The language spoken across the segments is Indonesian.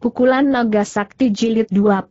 Pukulan Naga Sakti Jilid 25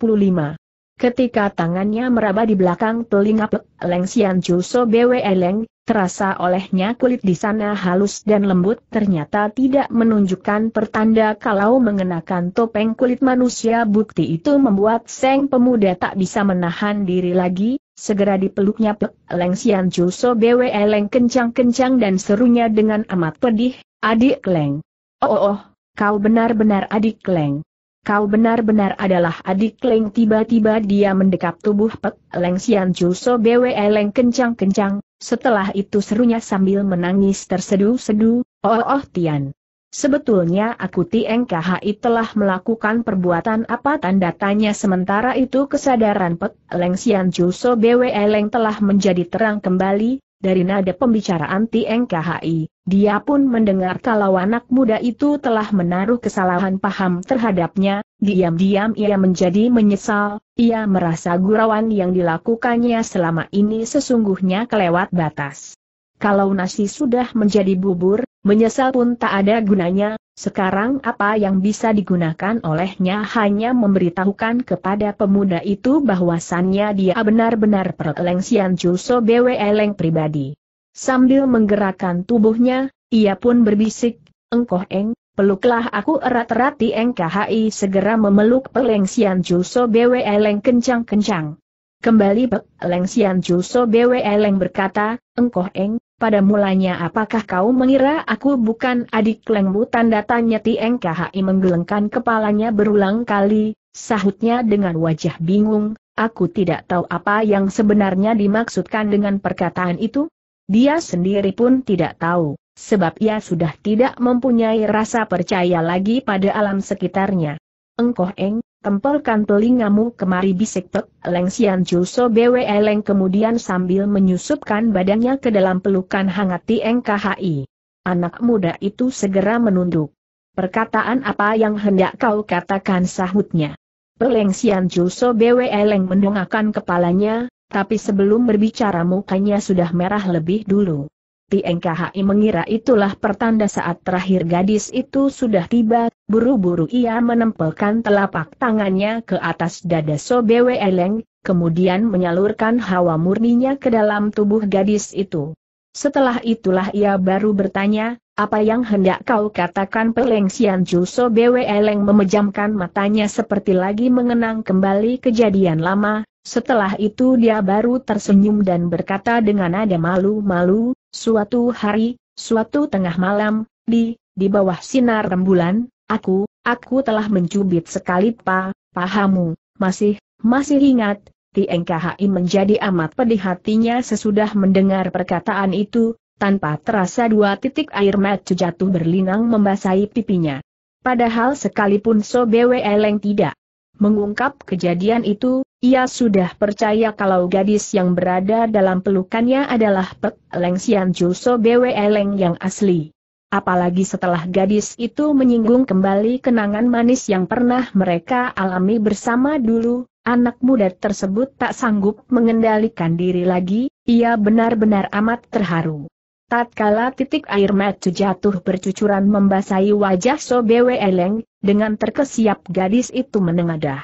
Ketika tangannya meraba di belakang telinga Pek Leng Sian Juso Bwe Leng, terasa olehnya kulit di sana halus dan lembut ternyata tidak menunjukkan pertanda kalau mengenakan topeng kulit manusia bukti itu membuat Seng pemuda tak bisa menahan diri lagi, segera dipeluknya Pek Leng Sian Juso Bwe Leng kencang-kencang dan serunya dengan amat pedih, adik Leng. Oh oh oh, kau benar-benar adik Leng kau benar-benar adalah adik Leng tiba-tiba dia mendekap tubuh Pek Leng Sian Chu So Bwe Leng kencang-kencang, setelah itu serunya sambil menangis terseduh-seduh, oh oh Tian. Sebetulnya aku Tieng telah melakukan perbuatan apa tanda tanya sementara itu kesadaran Pek Leng Sian Chu So Bwe Leng telah menjadi terang kembali, dari nada pembicaraan TNKHI, dia pun mendengar kalau anak muda itu telah menaruh kesalahan paham terhadapnya, diam-diam ia menjadi menyesal, ia merasa gurauan yang dilakukannya selama ini sesungguhnya kelewat batas. Kalau nasi sudah menjadi bubur, menyesal pun tak ada gunanya, sekarang apa yang bisa digunakan olehnya hanya memberitahukan kepada pemuda itu bahwasannya dia benar-benar perelengsian Juso BW Leng pribadi. Sambil menggerakkan tubuhnya, ia pun berbisik, engkoh eng, peluklah aku erat-erat di NKHI segera memeluk pelengsian Juso BW Leng kencang-kencang. Kembali pelengsian Juso BW Leng berkata, engkoh eng, pada mulanya apakah kau mengira aku bukan adik lengmu tanda tanya Tieng KHI menggelengkan kepalanya berulang kali, sahutnya dengan wajah bingung, aku tidak tahu apa yang sebenarnya dimaksudkan dengan perkataan itu. Dia sendiri pun tidak tahu, sebab ia sudah tidak mempunyai rasa percaya lagi pada alam sekitarnya. Engkoh eng, tempelkan telingamu kemari bisik pek, Leng Xian So Bwe Leng kemudian sambil menyusupkan badannya ke dalam pelukan hangat Tieng KHI. Anak muda itu segera menunduk. Perkataan apa yang hendak kau katakan sahutnya. Peleng Xian So Bwe Leng mendongakkan kepalanya, tapi sebelum berbicara mukanya sudah merah lebih dulu. Tieng mengira itulah pertanda saat terakhir gadis itu sudah tiba, buru-buru ia menempelkan telapak tangannya ke atas dada Sobewe Eleng, kemudian menyalurkan hawa murninya ke dalam tubuh gadis itu. Setelah itulah ia baru bertanya, apa yang hendak kau katakan Peleng Sian Ju Sobewe Eleng memejamkan matanya seperti lagi mengenang kembali kejadian lama, setelah itu dia baru tersenyum dan berkata dengan nada malu-malu, Suatu hari, suatu tengah malam, di, di bawah sinar rembulan, aku, aku telah mencubit sekali pa, pahamu, masih, masih ingat, TNKHI menjadi amat pedih hatinya sesudah mendengar perkataan itu, tanpa terasa dua titik air mata jatuh berlinang membasahi pipinya. Padahal sekalipun Sobewe Eleng tidak Mengungkap kejadian itu, ia sudah percaya kalau gadis yang berada dalam pelukannya adalah Pek Leng Sian Juso Bwe Leng yang asli. Apalagi setelah gadis itu menyinggung kembali kenangan manis yang pernah mereka alami bersama dulu, anak muda tersebut tak sanggup mengendalikan diri lagi, ia benar-benar amat terharu. Tatkala titik air mata jatuh bercucuran membasahi wajah Sobewe Eleng, dengan terkesiap gadis itu menengadah.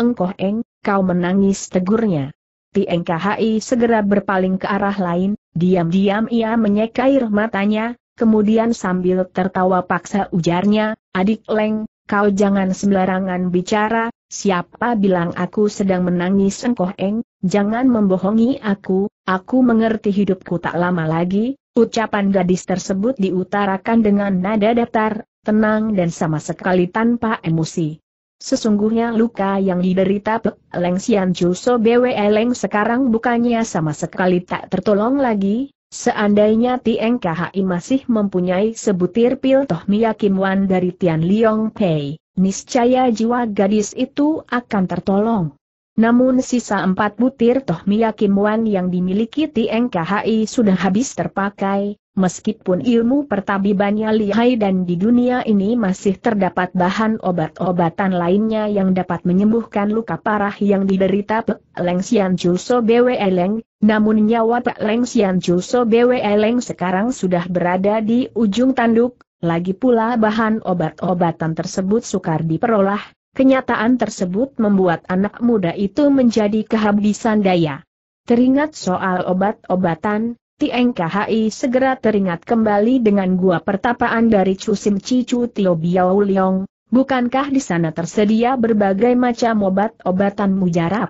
Engkoh Eng, kau menangis tegurnya. TNKHI segera berpaling ke arah lain, diam-diam ia menyekair matanya, kemudian sambil tertawa paksa ujarnya, adik Leng, kau jangan sembarangan bicara, siapa bilang aku sedang menangis engkoh Eng, jangan membohongi aku, aku mengerti hidupku tak lama lagi, Ucapan gadis tersebut diutarakan dengan nada datar, tenang dan sama sekali tanpa emosi. Sesungguhnya luka yang diderita Pek Leng Sian Chu So Bwe Leng sekarang bukannya sama sekali tak tertolong lagi, seandainya Tieng KHI masih mempunyai sebutir pil Toh Wan dari Tian Liong Pei, niscaya jiwa gadis itu akan tertolong. Namun sisa empat butir toh miyakimuan yang dimiliki Tieng sudah habis terpakai, meskipun ilmu pertabibannya lihai dan di dunia ini masih terdapat bahan obat-obatan lainnya yang dapat menyembuhkan luka parah yang diderita Pek Leng Sian Juso Bwe Leng, namun nyawa Pek Leng Sian Juso Bwe Leng sekarang sudah berada di ujung tanduk, lagi pula bahan obat-obatan tersebut sukar diperoleh, Kenyataan tersebut membuat anak muda itu menjadi kehabisan daya. Teringat soal obat-obatan, Tieng segera teringat kembali dengan gua pertapaan dari Cusim Cicu Tio Biao Liong, bukankah di sana tersedia berbagai macam obat-obatan mujarab?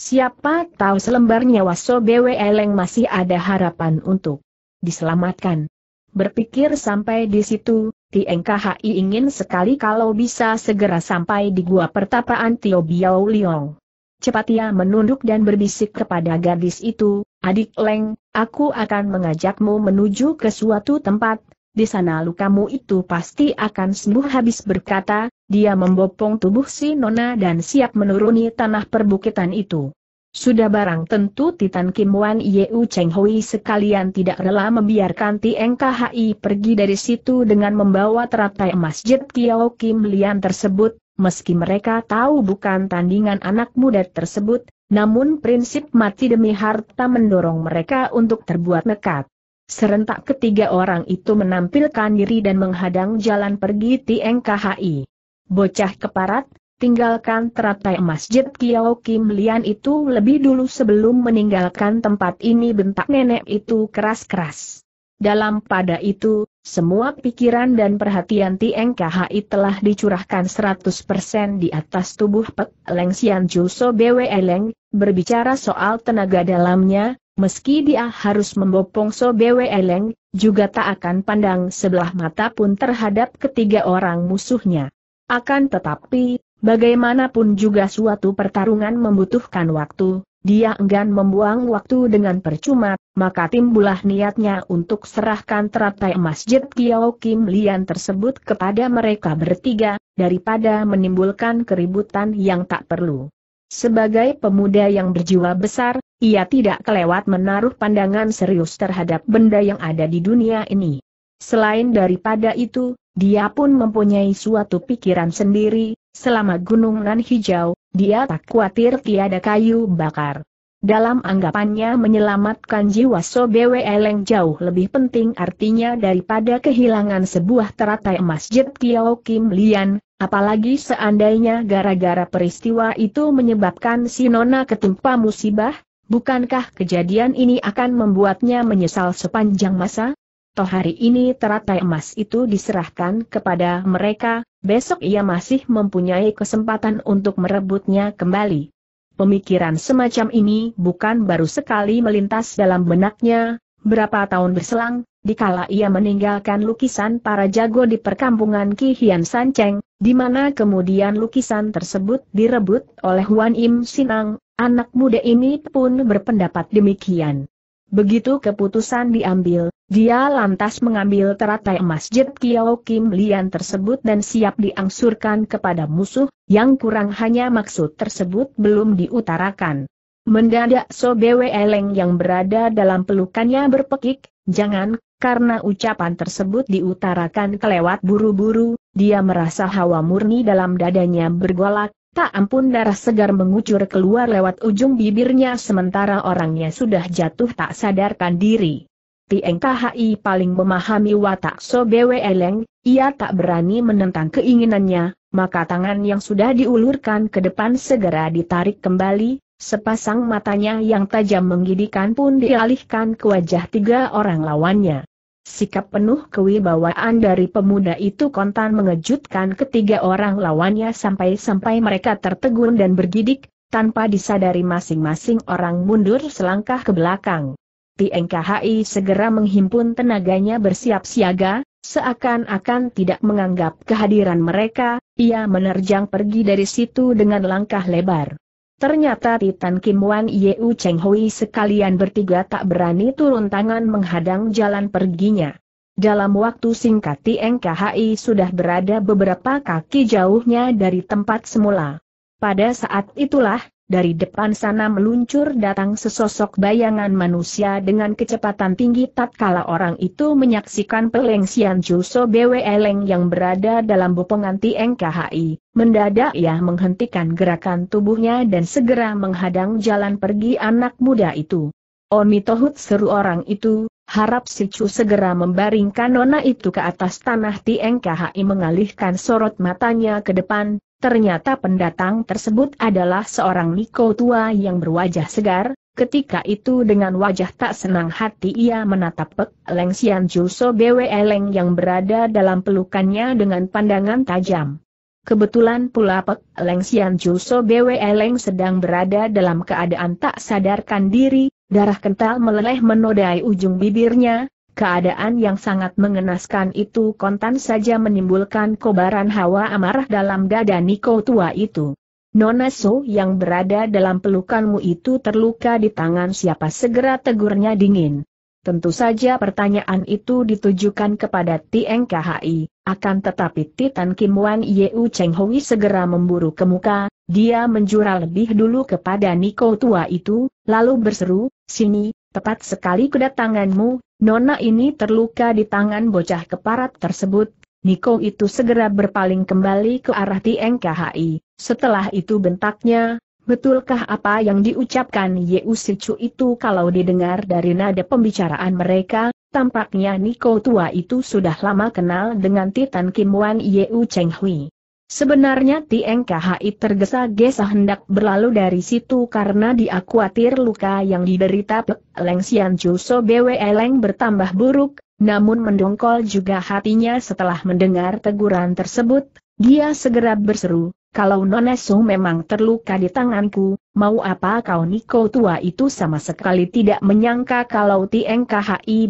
Siapa tahu selembar nyawa Sobewe Eleng masih ada harapan untuk diselamatkan. Berpikir sampai di situ, TNKHI ingin sekali kalau bisa segera sampai di gua pertapaan Tio Biao Liong. Cepat ia menunduk dan berbisik kepada gadis itu, adik Leng, aku akan mengajakmu menuju ke suatu tempat, di sana lukamu itu pasti akan sembuh habis berkata, dia membopong tubuh si Nona dan siap menuruni tanah perbukitan itu. Sudah barang tentu Titan Kim Wan Yeu Cheng Hui sekalian tidak rela membiarkan Tieng KHI pergi dari situ dengan membawa teratai masjid Tiao Kim Lian tersebut, meski mereka tahu bukan tandingan anak muda tersebut, namun prinsip mati demi harta mendorong mereka untuk terbuat nekat. Serentak ketiga orang itu menampilkan diri dan menghadang jalan pergi Tieng KHI. Bocah keparat, tinggalkan teratai masjid Kiao Kim Lian itu lebih dulu sebelum meninggalkan tempat ini bentak nenek itu keras-keras. Dalam pada itu, semua pikiran dan perhatian Tieng telah dicurahkan 100% di atas tubuh Pek Leng Sian Juso Bwe Leng, berbicara soal tenaga dalamnya, meski dia harus membopong So Bwe Leng, juga tak akan pandang sebelah mata pun terhadap ketiga orang musuhnya. Akan tetapi, Bagaimanapun juga suatu pertarungan membutuhkan waktu, dia enggan membuang waktu dengan percuma, maka timbulah niatnya untuk serahkan teratai masjid Kiao Kim Lian tersebut kepada mereka bertiga, daripada menimbulkan keributan yang tak perlu. Sebagai pemuda yang berjiwa besar, ia tidak kelewat menaruh pandangan serius terhadap benda yang ada di dunia ini. Selain daripada itu, dia pun mempunyai suatu pikiran sendiri, Selama gunung nan hijau, dia tak khawatir tiada kayu bakar. Dalam anggapannya menyelamatkan jiwa Sobewe Eleng jauh lebih penting artinya daripada kehilangan sebuah teratai masjid Kiao Kim Lian, apalagi seandainya gara-gara peristiwa itu menyebabkan si Nona ketimpa musibah, bukankah kejadian ini akan membuatnya menyesal sepanjang masa? toh hari ini teratai emas itu diserahkan kepada mereka, besok ia masih mempunyai kesempatan untuk merebutnya kembali. Pemikiran semacam ini bukan baru sekali melintas dalam benaknya, berapa tahun berselang, dikala ia meninggalkan lukisan para jago di perkampungan Ki Kihian Cheng, di mana kemudian lukisan tersebut direbut oleh Wan Im Sinang, anak muda ini pun berpendapat demikian. Begitu keputusan diambil, dia lantas mengambil teratai masjid Kiao Kim Lian tersebut dan siap diangsurkan kepada musuh, yang kurang hanya maksud tersebut belum diutarakan. Mendadak So Bwe Eleng yang berada dalam pelukannya berpekik, jangan, karena ucapan tersebut diutarakan kelewat buru-buru, dia merasa hawa murni dalam dadanya bergolak, Tak ampun darah segar mengucur keluar lewat ujung bibirnya sementara orangnya sudah jatuh tak sadarkan diri. Pieng paling memahami watak Sobewe Eleng, ia tak berani menentang keinginannya, maka tangan yang sudah diulurkan ke depan segera ditarik kembali, sepasang matanya yang tajam menggidikan pun dialihkan ke wajah tiga orang lawannya. Sikap penuh kewibawaan dari pemuda itu kontan mengejutkan ketiga orang lawannya sampai-sampai mereka tertegun dan bergidik, tanpa disadari masing-masing orang mundur selangkah ke belakang. TNKHI segera menghimpun tenaganya bersiap siaga, seakan-akan tidak menganggap kehadiran mereka, ia menerjang pergi dari situ dengan langkah lebar. Ternyata Titan Kim Wan Yeu Cheng Hui sekalian bertiga tak berani turun tangan menghadang jalan perginya. Dalam waktu singkat Tieng sudah berada beberapa kaki jauhnya dari tempat semula. Pada saat itulah, dari depan sana meluncur datang sesosok bayangan manusia dengan kecepatan tinggi tatkala orang itu menyaksikan Peleng Sian Juso Bwe Eleng yang berada dalam bopongan Tieng Mendadak ia menghentikan gerakan tubuhnya dan segera menghadang jalan pergi anak muda itu. Oni Tohut seru orang itu, harap si Chu segera membaringkan nona itu ke atas tanah Tieng KHI mengalihkan sorot matanya ke depan, Ternyata pendatang tersebut adalah seorang Niko tua yang berwajah segar, ketika itu dengan wajah tak senang hati ia menatap Pek Leng Sian Juso Bwe Leng yang berada dalam pelukannya dengan pandangan tajam. Kebetulan pula Pek Leng Sian Juso Bwe Leng sedang berada dalam keadaan tak sadarkan diri, darah kental meleleh menodai ujung bibirnya, Keadaan yang sangat mengenaskan itu kontan saja menimbulkan kobaran hawa amarah dalam dada Niko tua itu. Nona yang berada dalam pelukanmu itu terluka di tangan siapa segera tegurnya dingin. Tentu saja pertanyaan itu ditujukan kepada TNKHI, akan tetapi Titan Kim Wan Yeu Cheng Hui segera memburu ke muka, dia menjura lebih dulu kepada Niko tua itu, lalu berseru, sini, Tepat sekali kedatanganmu, Nona ini terluka di tangan bocah keparat tersebut, Niko itu segera berpaling kembali ke arah TNKHI. Setelah itu bentaknya, betulkah apa yang diucapkan Yeu Sicu itu kalau didengar dari nada pembicaraan mereka, tampaknya Niko tua itu sudah lama kenal dengan Titan Kim Wan Yeu Cheng Hui. Sebenarnya Tieng tergesa-gesa hendak berlalu dari situ karena dia khawatir luka yang diderita Pek Leng Sian Chu So Bwe Leng bertambah buruk, namun mendongkol juga hatinya setelah mendengar teguran tersebut, dia segera berseru, kalau Su memang terluka di tanganku, mau apa kau Niko tua itu sama sekali tidak menyangka kalau Tieng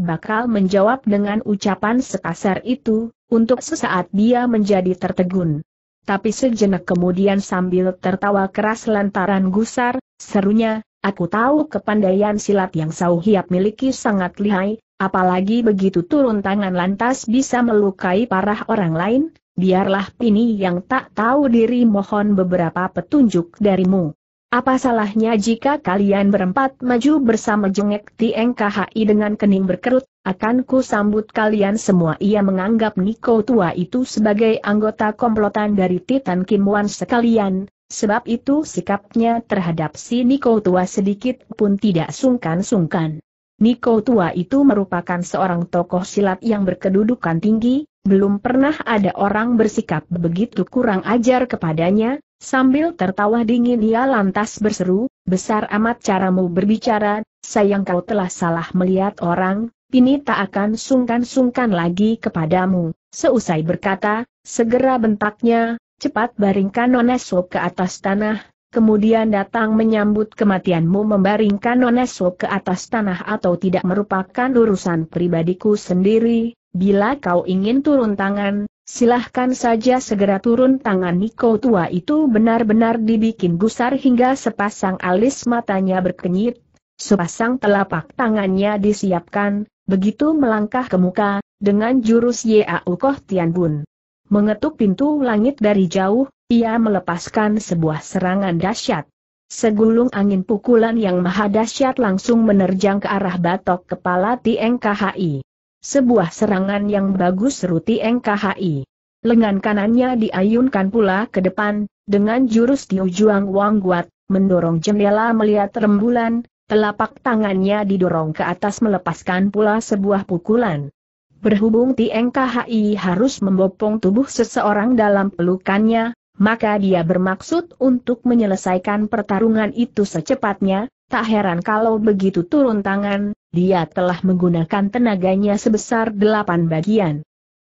bakal menjawab dengan ucapan sekasar itu, untuk sesaat dia menjadi tertegun tapi sejenak kemudian sambil tertawa keras lantaran gusar, serunya, aku tahu kepandaian silat yang Sau Hiap miliki sangat lihai, apalagi begitu turun tangan lantas bisa melukai parah orang lain, biarlah Pini yang tak tahu diri mohon beberapa petunjuk darimu. Apa salahnya jika kalian berempat maju bersama jengek TNKHI dengan kening berkerut, akan ku sambut kalian semua ia menganggap Niko tua itu sebagai anggota komplotan dari Titan Kim Wan sekalian, sebab itu sikapnya terhadap si Niko tua sedikit pun tidak sungkan-sungkan. Niko tua itu merupakan seorang tokoh silat yang berkedudukan tinggi, belum pernah ada orang bersikap begitu kurang ajar kepadanya, sambil tertawa dingin ia lantas berseru, besar amat caramu berbicara, sayang kau telah salah melihat orang, ini tak akan sungkan-sungkan lagi kepadamu. Seusai berkata, segera bentaknya, cepat baringkan Noneswo ke atas tanah, kemudian datang menyambut kematianmu membaringkan Noneswo ke atas tanah atau tidak merupakan urusan pribadiku sendiri, bila kau ingin turun tangan, silahkan saja segera turun tangan Niko tua itu benar-benar dibikin gusar hingga sepasang alis matanya berkenyit, sepasang telapak tangannya disiapkan, Begitu melangkah ke muka, dengan jurus Yau Koh Tian Bun. Mengetuk pintu langit dari jauh, ia melepaskan sebuah serangan dahsyat. Segulung angin pukulan yang maha dahsyat langsung menerjang ke arah batok kepala Tieng KHI. Sebuah serangan yang bagus seru Tieng KHI. Lengan kanannya diayunkan pula ke depan, dengan jurus Tiu Juang Wang Guat, mendorong jendela melihat rembulan, Telapak tangannya didorong ke atas melepaskan pula sebuah pukulan. Berhubung TNKHI harus membopong tubuh seseorang dalam pelukannya, maka dia bermaksud untuk menyelesaikan pertarungan itu secepatnya, tak heran kalau begitu turun tangan, dia telah menggunakan tenaganya sebesar delapan bagian.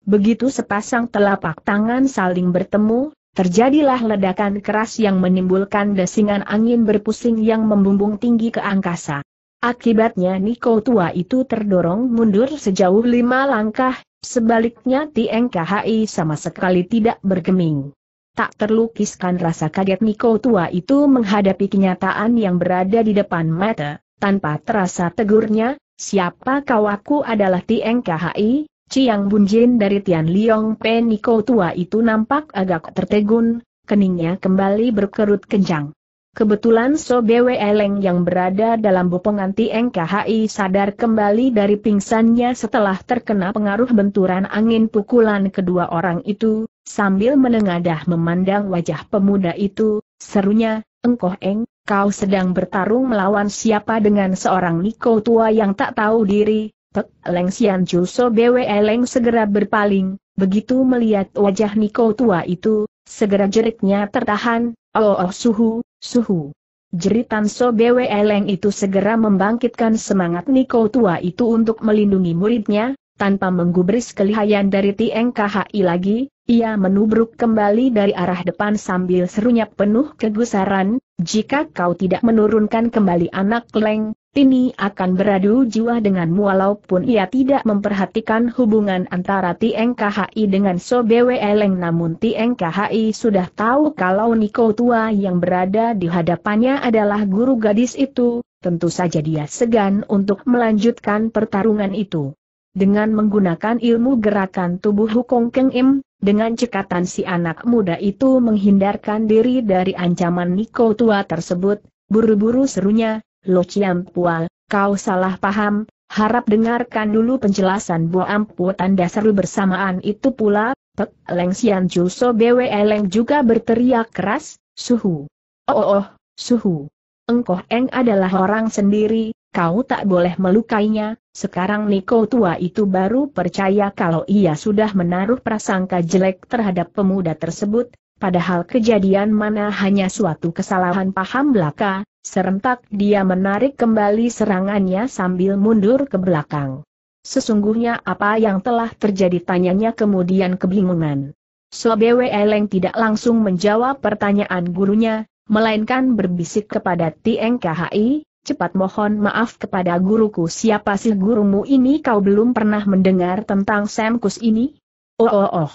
Begitu sepasang telapak tangan saling bertemu, Terjadilah ledakan keras yang menimbulkan desingan angin berpusing yang membumbung tinggi ke angkasa. Akibatnya Niko tua itu terdorong mundur sejauh lima langkah, sebaliknya TNKHI sama sekali tidak bergeming. Tak terlukiskan rasa kaget Niko tua itu menghadapi kenyataan yang berada di depan mata, tanpa terasa tegurnya, siapa kau aku adalah TNKHI, Ciang Bunjin dari Tian Liong Peniko tua itu nampak agak tertegun, keningnya kembali berkerut kencang. Kebetulan So Bwe Eleng yang berada dalam bopongan Tieng KHI sadar kembali dari pingsannya setelah terkena pengaruh benturan angin pukulan kedua orang itu, sambil menengadah memandang wajah pemuda itu, serunya, Engkoh Eng, kau sedang bertarung melawan siapa dengan seorang Niko tua yang tak tahu diri, Tek, Leng Sian Ju Bwe Leng segera berpaling, begitu melihat wajah Niko tua itu, segera jeritnya tertahan, oh oh suhu, suhu. Jeritan So Bwe Leng itu segera membangkitkan semangat Niko tua itu untuk melindungi muridnya, tanpa menggubris kelihayan dari Tieng KHI lagi, ia menubruk kembali dari arah depan sambil serunya penuh kegusaran, jika kau tidak menurunkan kembali anak leng, Tini akan beradu jiwa denganmu walaupun ia tidak memperhatikan hubungan antara Tieng KHI dengan Sobewe Eleng namun Tieng KHI sudah tahu kalau Niko tua yang berada di hadapannya adalah guru gadis itu, tentu saja dia segan untuk melanjutkan pertarungan itu dengan menggunakan ilmu gerakan tubuh Hukong Keng Im, dengan cekatan si anak muda itu menghindarkan diri dari ancaman Niko tua tersebut, buru-buru serunya, Lo Chiam Pual, kau salah paham, harap dengarkan dulu penjelasan Bu Ampu tanda seru bersamaan itu pula, Pek Leng Sian Juso Bwe Leng juga berteriak keras, Suhu. Oh oh, oh Suhu. Engkoh Eng adalah orang sendiri, kau tak boleh melukainya, sekarang Niko tua itu baru percaya kalau ia sudah menaruh prasangka jelek terhadap pemuda tersebut, padahal kejadian mana hanya suatu kesalahan paham belaka, serentak dia menarik kembali serangannya sambil mundur ke belakang. Sesungguhnya apa yang telah terjadi tanyanya kemudian kebingungan. Sobewe Eleng tidak langsung menjawab pertanyaan gurunya, melainkan berbisik kepada Tieng Khai, cepat mohon maaf kepada guruku siapa sih gurumu ini kau belum pernah mendengar tentang Semkus ini? Oh oh oh.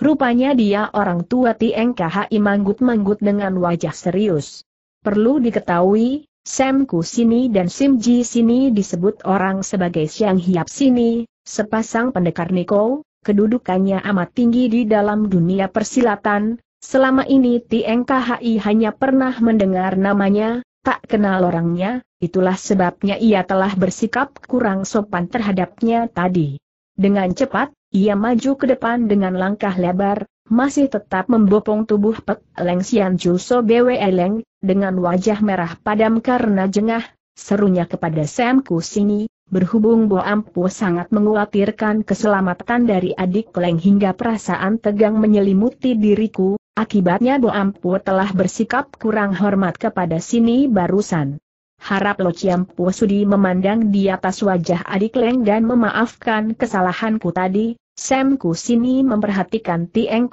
Rupanya dia orang tua Tieng manggut-manggut dengan wajah serius. Perlu diketahui, Semku sini dan Simji sini disebut orang sebagai Siang Hiap sini, sepasang pendekar Niko, kedudukannya amat tinggi di dalam dunia persilatan, selama ini Tieng hanya pernah mendengar namanya, tak kenal orangnya, itulah sebabnya ia telah bersikap kurang sopan terhadapnya tadi. Dengan cepat, ia maju ke depan dengan langkah lebar, masih tetap membopong tubuh Pek Leng Sian Juso Bwe Leng, dengan wajah merah padam karena jengah, serunya kepada Sam Kusini, berhubung Bo Ampu sangat mengkhawatirkan keselamatan dari adik Leng hingga perasaan tegang menyelimuti diriku, Akibatnya Bo Ampu telah bersikap kurang hormat kepada sini barusan. Harap Lo Ciampu Sudi memandang di atas wajah adik Leng dan memaafkan kesalahanku tadi, Semku sini memperhatikan Tieng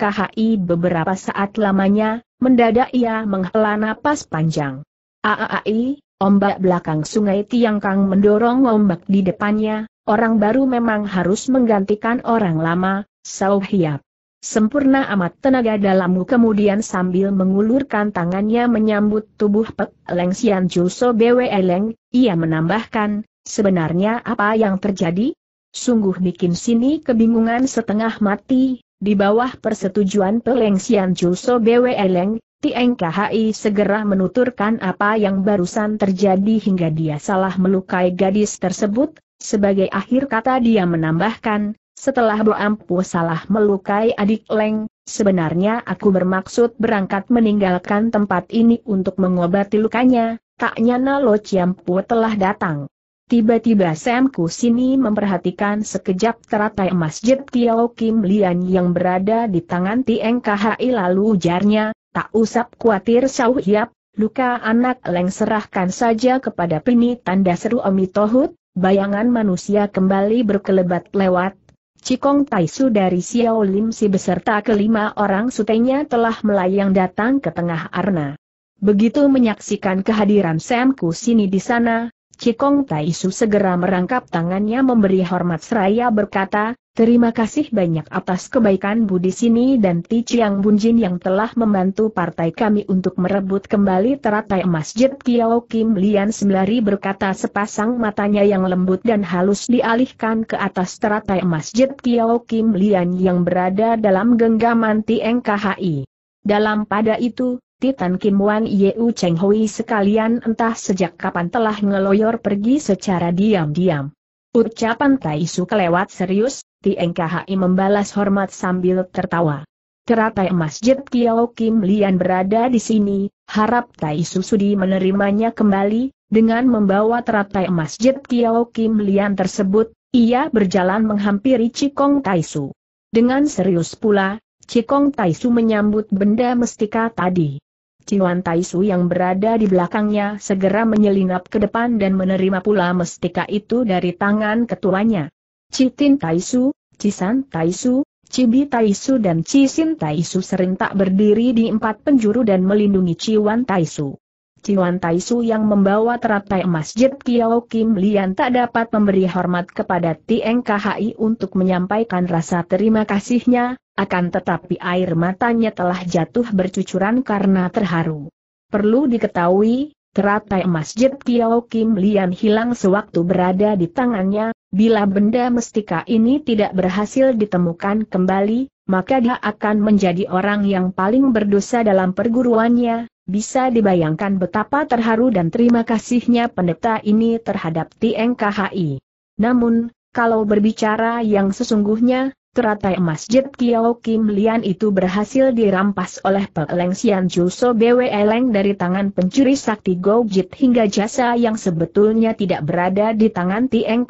beberapa saat lamanya, mendadak ia menghela napas panjang. Aaai, ombak belakang sungai Tiangkang mendorong ombak di depannya, orang baru memang harus menggantikan orang lama, Sau Hiap. Sempurna amat tenaga dalammu kemudian sambil mengulurkan tangannya menyambut tubuh Pek Leng Sian Juso Bwe Leng, ia menambahkan, sebenarnya apa yang terjadi? Sungguh bikin sini kebingungan setengah mati, di bawah persetujuan Peleng Sian Juso Bwe Leng, Tieng segera menuturkan apa yang barusan terjadi hingga dia salah melukai gadis tersebut, sebagai akhir kata dia menambahkan, setelah Boampu salah melukai adik Leng, sebenarnya aku bermaksud berangkat meninggalkan tempat ini untuk mengobati lukanya, tak nyana Lo Ciampu telah datang. Tiba-tiba Sam sini memperhatikan sekejap teratai masjid Tiao Kim Lian yang berada di tangan Tieng KHI lalu ujarnya, tak usap khawatir Sau Hiap, luka anak Leng serahkan saja kepada Pini tanda seru Omi Tohut, bayangan manusia kembali berkelebat lewat, Cikong Taisu dari Xiao Lim Si beserta kelima orang sutenya telah melayang datang ke tengah arna. Begitu menyaksikan kehadiran Sam sini di sana, Cikong Taisu segera merangkap tangannya memberi hormat seraya berkata, Terima kasih banyak atas kebaikan Budi sini dan Ti Chiang Bunjin yang telah membantu partai kami untuk merebut kembali teratai Masjid Kiao Kim Lian sembari berkata sepasang matanya yang lembut dan halus dialihkan ke atas teratai Masjid Kiao Kim Lian yang berada dalam genggaman Tieng Dalam pada itu, Titan Kim Wan Yeu Cheng Hui sekalian entah sejak kapan telah ngeloyor pergi secara diam-diam. Ucapan Taisu kelewat serius, Tieng membalas hormat sambil tertawa. Teratai Masjid Kiao Kim Lian berada di sini, harap Taisu Sudi menerimanya kembali, dengan membawa teratai Masjid Kiao Kim Lian tersebut, ia berjalan menghampiri Cikong Taisu. Dengan serius pula, Cikong Taisu menyambut benda mestika tadi. Ciwan Taisu yang berada di belakangnya segera menyelinap ke depan dan menerima pula mestika itu dari tangan ketuanya. Citin Taisu, Cisan Taisu, Cibi Taisu dan Cisin Taisu tak berdiri di empat penjuru dan melindungi Ciwan Taisu. Ciwan Taisu yang membawa teratai Masjid Kiao Kim Lian tak dapat memberi hormat kepada TNKHI untuk menyampaikan rasa terima kasihnya, akan tetapi air matanya telah jatuh bercucuran karena terharu. Perlu diketahui, teratai masjid Tiao Kim Lian hilang sewaktu berada di tangannya, bila benda mestika ini tidak berhasil ditemukan kembali, maka dia akan menjadi orang yang paling berdosa dalam perguruannya, bisa dibayangkan betapa terharu dan terima kasihnya pendeta ini terhadap TNKHI. Namun, kalau berbicara yang sesungguhnya, teratai masjid Kiao Kim Lian itu berhasil dirampas oleh Pek Leng Sian Juso Bwe Leng dari tangan pencuri sakti Gojit hingga jasa yang sebetulnya tidak berada di tangan Tieng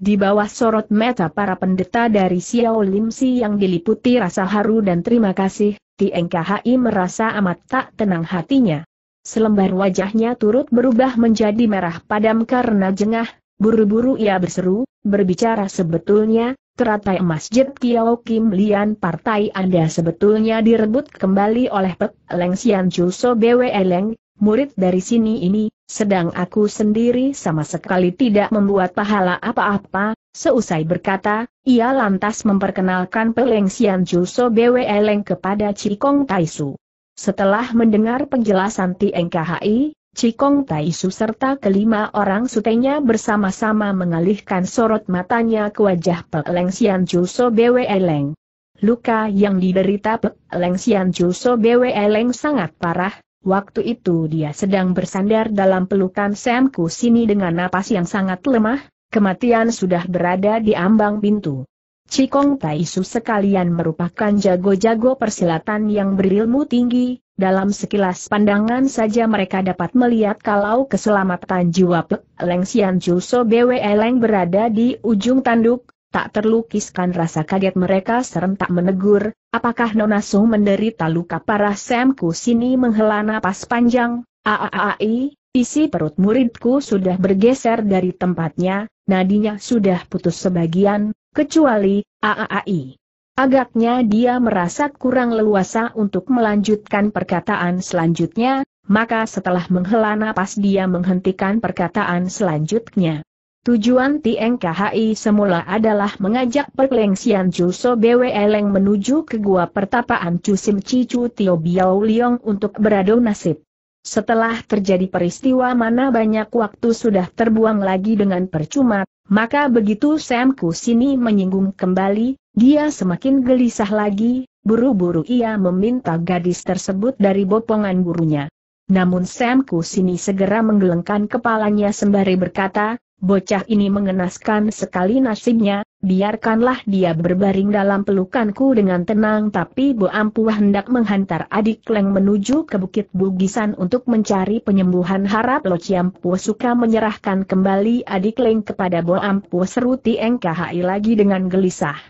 Di bawah sorot mata para pendeta dari Xiao Lim Si yang diliputi rasa haru dan terima kasih, Tieng merasa amat tak tenang hatinya. Selembar wajahnya turut berubah menjadi merah padam karena jengah, buru-buru ia berseru, berbicara sebetulnya, teratai Masjid Kiao Kim Lian partai Anda sebetulnya direbut kembali oleh Pek Leng Sian Chuso Bwe Leng, murid dari sini ini, sedang aku sendiri sama sekali tidak membuat pahala apa-apa, seusai berkata, ia lantas memperkenalkan Peleng Sian Chuso Bwe Leng kepada Cikong Taisu. Setelah mendengar penjelasan Tieng Cikong Taisu serta kelima orang sutenya bersama-sama mengalihkan sorot matanya ke wajah Pek Leng Sian Juso Bwe Leng. Luka yang diderita Pek Leng Sian Juso Bwe Leng sangat parah, waktu itu dia sedang bersandar dalam pelukan Sam Kusini dengan napas yang sangat lemah, kematian sudah berada di ambang pintu. Cikong Taisu sekalian merupakan jago-jago persilatan yang berilmu tinggi, dalam sekilas pandangan saja mereka dapat melihat kalau keselamatan jiwa Pek Leng Sian Chu So Bwe berada di ujung tanduk, tak terlukiskan rasa kaget mereka serentak menegur, apakah Nona Su menderita luka parah Sam sini menghela napas panjang, aaai, Isi perut muridku sudah bergeser dari tempatnya, nadinya sudah putus sebagian, kecuali AAAI. Agaknya dia merasa kurang leluasa untuk melanjutkan perkataan selanjutnya, maka setelah menghela napas dia menghentikan perkataan selanjutnya. Tujuan TNKHI semula adalah mengajak perlengsian Juso BW Eleng menuju ke gua pertapaan Cusim Cicu Tio Biao Liong untuk beradu nasib setelah terjadi peristiwa mana banyak waktu sudah terbuang lagi dengan percuma, maka begitu Sam sini menyinggung kembali, dia semakin gelisah lagi, buru-buru ia meminta gadis tersebut dari bopongan gurunya. Namun Sam sini segera menggelengkan kepalanya sembari berkata, bocah ini mengenaskan sekali nasibnya, biarkanlah dia berbaring dalam pelukanku dengan tenang tapi Bu Ampuh hendak menghantar adik Leng menuju ke Bukit Bugisan untuk mencari penyembuhan harap Lo Ciampu suka menyerahkan kembali adik Leng kepada Bu Ampu seru TNKHI lagi dengan gelisah.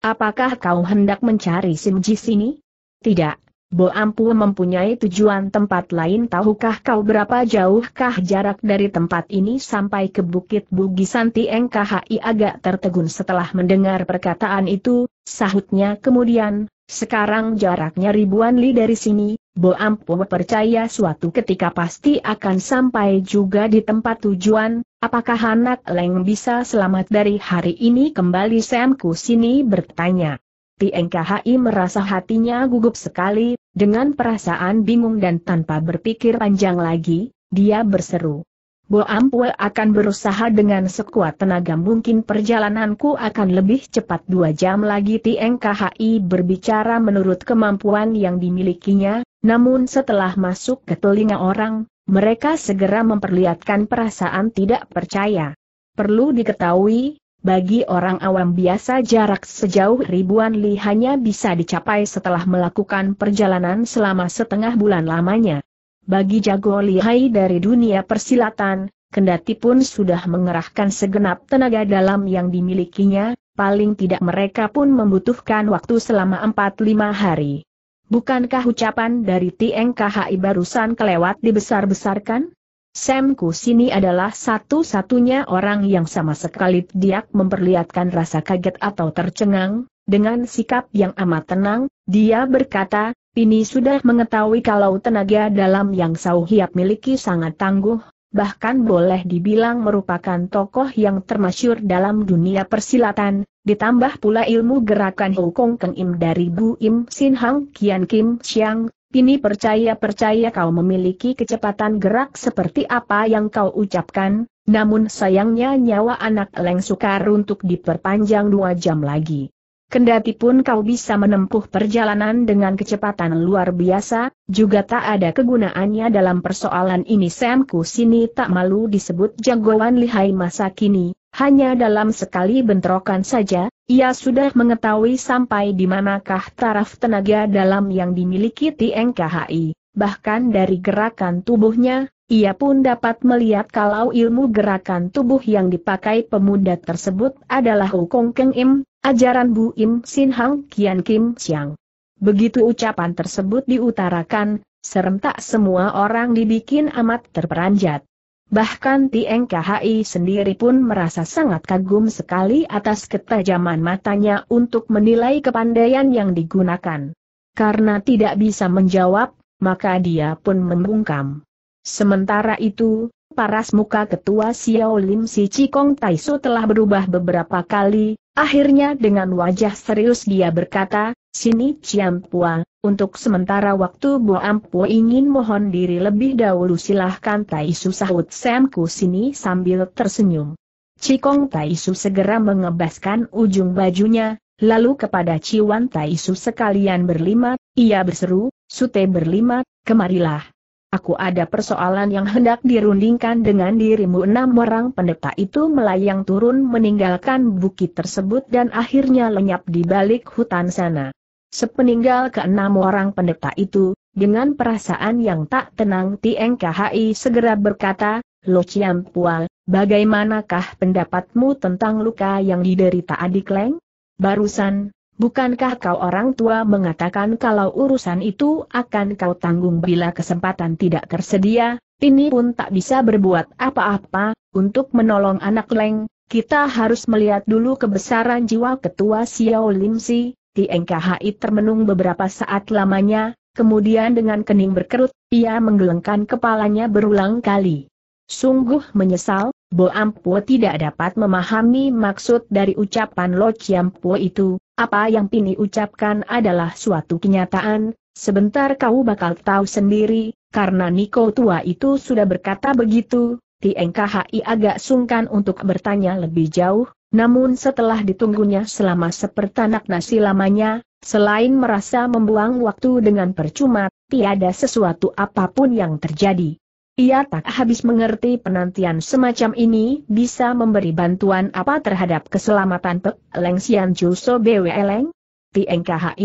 Apakah kau hendak mencari Sim Ji sini? Tidak, Bo Boampu mempunyai tujuan tempat lain tahukah kau berapa jauhkah jarak dari tempat ini sampai ke Bukit Bugisan Tieng KHI agak tertegun setelah mendengar perkataan itu, sahutnya kemudian, sekarang jaraknya ribuan li dari sini, Bo Boampu percaya suatu ketika pasti akan sampai juga di tempat tujuan, apakah anak Leng bisa selamat dari hari ini kembali Samku sini bertanya. TNKHI merasa hatinya gugup sekali, dengan perasaan bingung dan tanpa berpikir panjang lagi, dia berseru. Bo Ampue akan berusaha dengan sekuat tenaga mungkin perjalananku akan lebih cepat dua jam lagi TNKHI berbicara menurut kemampuan yang dimilikinya, namun setelah masuk ke telinga orang, mereka segera memperlihatkan perasaan tidak percaya. Perlu diketahui, bagi orang awam biasa jarak sejauh ribuan li hanya bisa dicapai setelah melakukan perjalanan selama setengah bulan lamanya. Bagi jago lihai dari dunia persilatan, kendati pun sudah mengerahkan segenap tenaga dalam yang dimilikinya, paling tidak mereka pun membutuhkan waktu selama 4-5 hari. Bukankah ucapan dari TNKHI barusan kelewat dibesar-besarkan? Sam Kusini adalah satu-satunya orang yang sama sekali tidak memperlihatkan rasa kaget atau tercengang, dengan sikap yang amat tenang, dia berkata, Pini sudah mengetahui kalau tenaga dalam yang Sau Hiap miliki sangat tangguh, bahkan boleh dibilang merupakan tokoh yang termasyur dalam dunia persilatan, ditambah pula ilmu gerakan Hukong Keng Im dari Bu Im Sin Hang Kian Kim Siang." Kini percaya-percaya kau memiliki kecepatan gerak seperti apa yang kau ucapkan, namun sayangnya nyawa anak Leng Sukar untuk diperpanjang dua jam lagi. Kendati pun kau bisa menempuh perjalanan dengan kecepatan luar biasa, juga tak ada kegunaannya dalam persoalan ini Semku sini tak malu disebut jagoan lihai masa kini, hanya dalam sekali bentrokan saja, ia sudah mengetahui sampai di manakah taraf tenaga dalam yang dimiliki TNKHI. Bahkan dari gerakan tubuhnya, ia pun dapat melihat kalau ilmu gerakan tubuh yang dipakai pemuda tersebut adalah Hukong Keng Im, ajaran Bu Im Sin Hang Kian Kim Siang. Begitu ucapan tersebut diutarakan, serentak semua orang dibikin amat terperanjat. Bahkan Tieng KHI sendiri pun merasa sangat kagum sekali atas ketajaman matanya untuk menilai kepandaian yang digunakan. Karena tidak bisa menjawab, maka dia pun membungkam. Sementara itu, paras muka ketua Xiao Lim Si Cikong Taisu telah berubah beberapa kali, akhirnya dengan wajah serius dia berkata, Sini pua. untuk sementara waktu Bu Ampu ingin mohon diri lebih dahulu silahkan Taisu sahut Semku sini sambil tersenyum. Cikong Taisu segera mengebaskan ujung bajunya, lalu kepada Ciwan Taisu sekalian berlima, ia berseru, Sute berlima, kemarilah. Aku ada persoalan yang hendak dirundingkan dengan dirimu enam orang pendeta itu melayang turun meninggalkan bukit tersebut dan akhirnya lenyap di balik hutan sana. Sepeninggal keenam orang pendeta itu, dengan perasaan yang tak tenang Tieng KHI segera berkata, Lo Chiam Pual, bagaimanakah pendapatmu tentang luka yang diderita adik Leng? Barusan, bukankah kau orang tua mengatakan kalau urusan itu akan kau tanggung bila kesempatan tidak tersedia, ini pun tak bisa berbuat apa-apa, untuk menolong anak Leng, kita harus melihat dulu kebesaran jiwa ketua Xiao Lim Si, Tieng KHI termenung beberapa saat lamanya, kemudian dengan kening berkerut, ia menggelengkan kepalanya berulang kali. Sungguh menyesal, Bo Ampuo tidak dapat memahami maksud dari ucapan Lo Chiampuo itu, apa yang Pini ucapkan adalah suatu kenyataan, sebentar kau bakal tahu sendiri, karena Niko tua itu sudah berkata begitu, Tieng KHI agak sungkan untuk bertanya lebih jauh, namun setelah ditunggunya selama sepertanak nasi lamanya, selain merasa membuang waktu dengan percuma, tiada sesuatu apapun yang terjadi. Ia tak habis mengerti penantian semacam ini bisa memberi bantuan apa terhadap keselamatan Pek Leng Sian Juso BW Leng?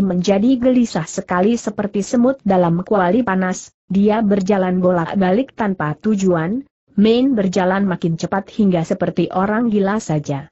menjadi gelisah sekali seperti semut dalam kuali panas, dia berjalan bolak-balik tanpa tujuan, main berjalan makin cepat hingga seperti orang gila saja.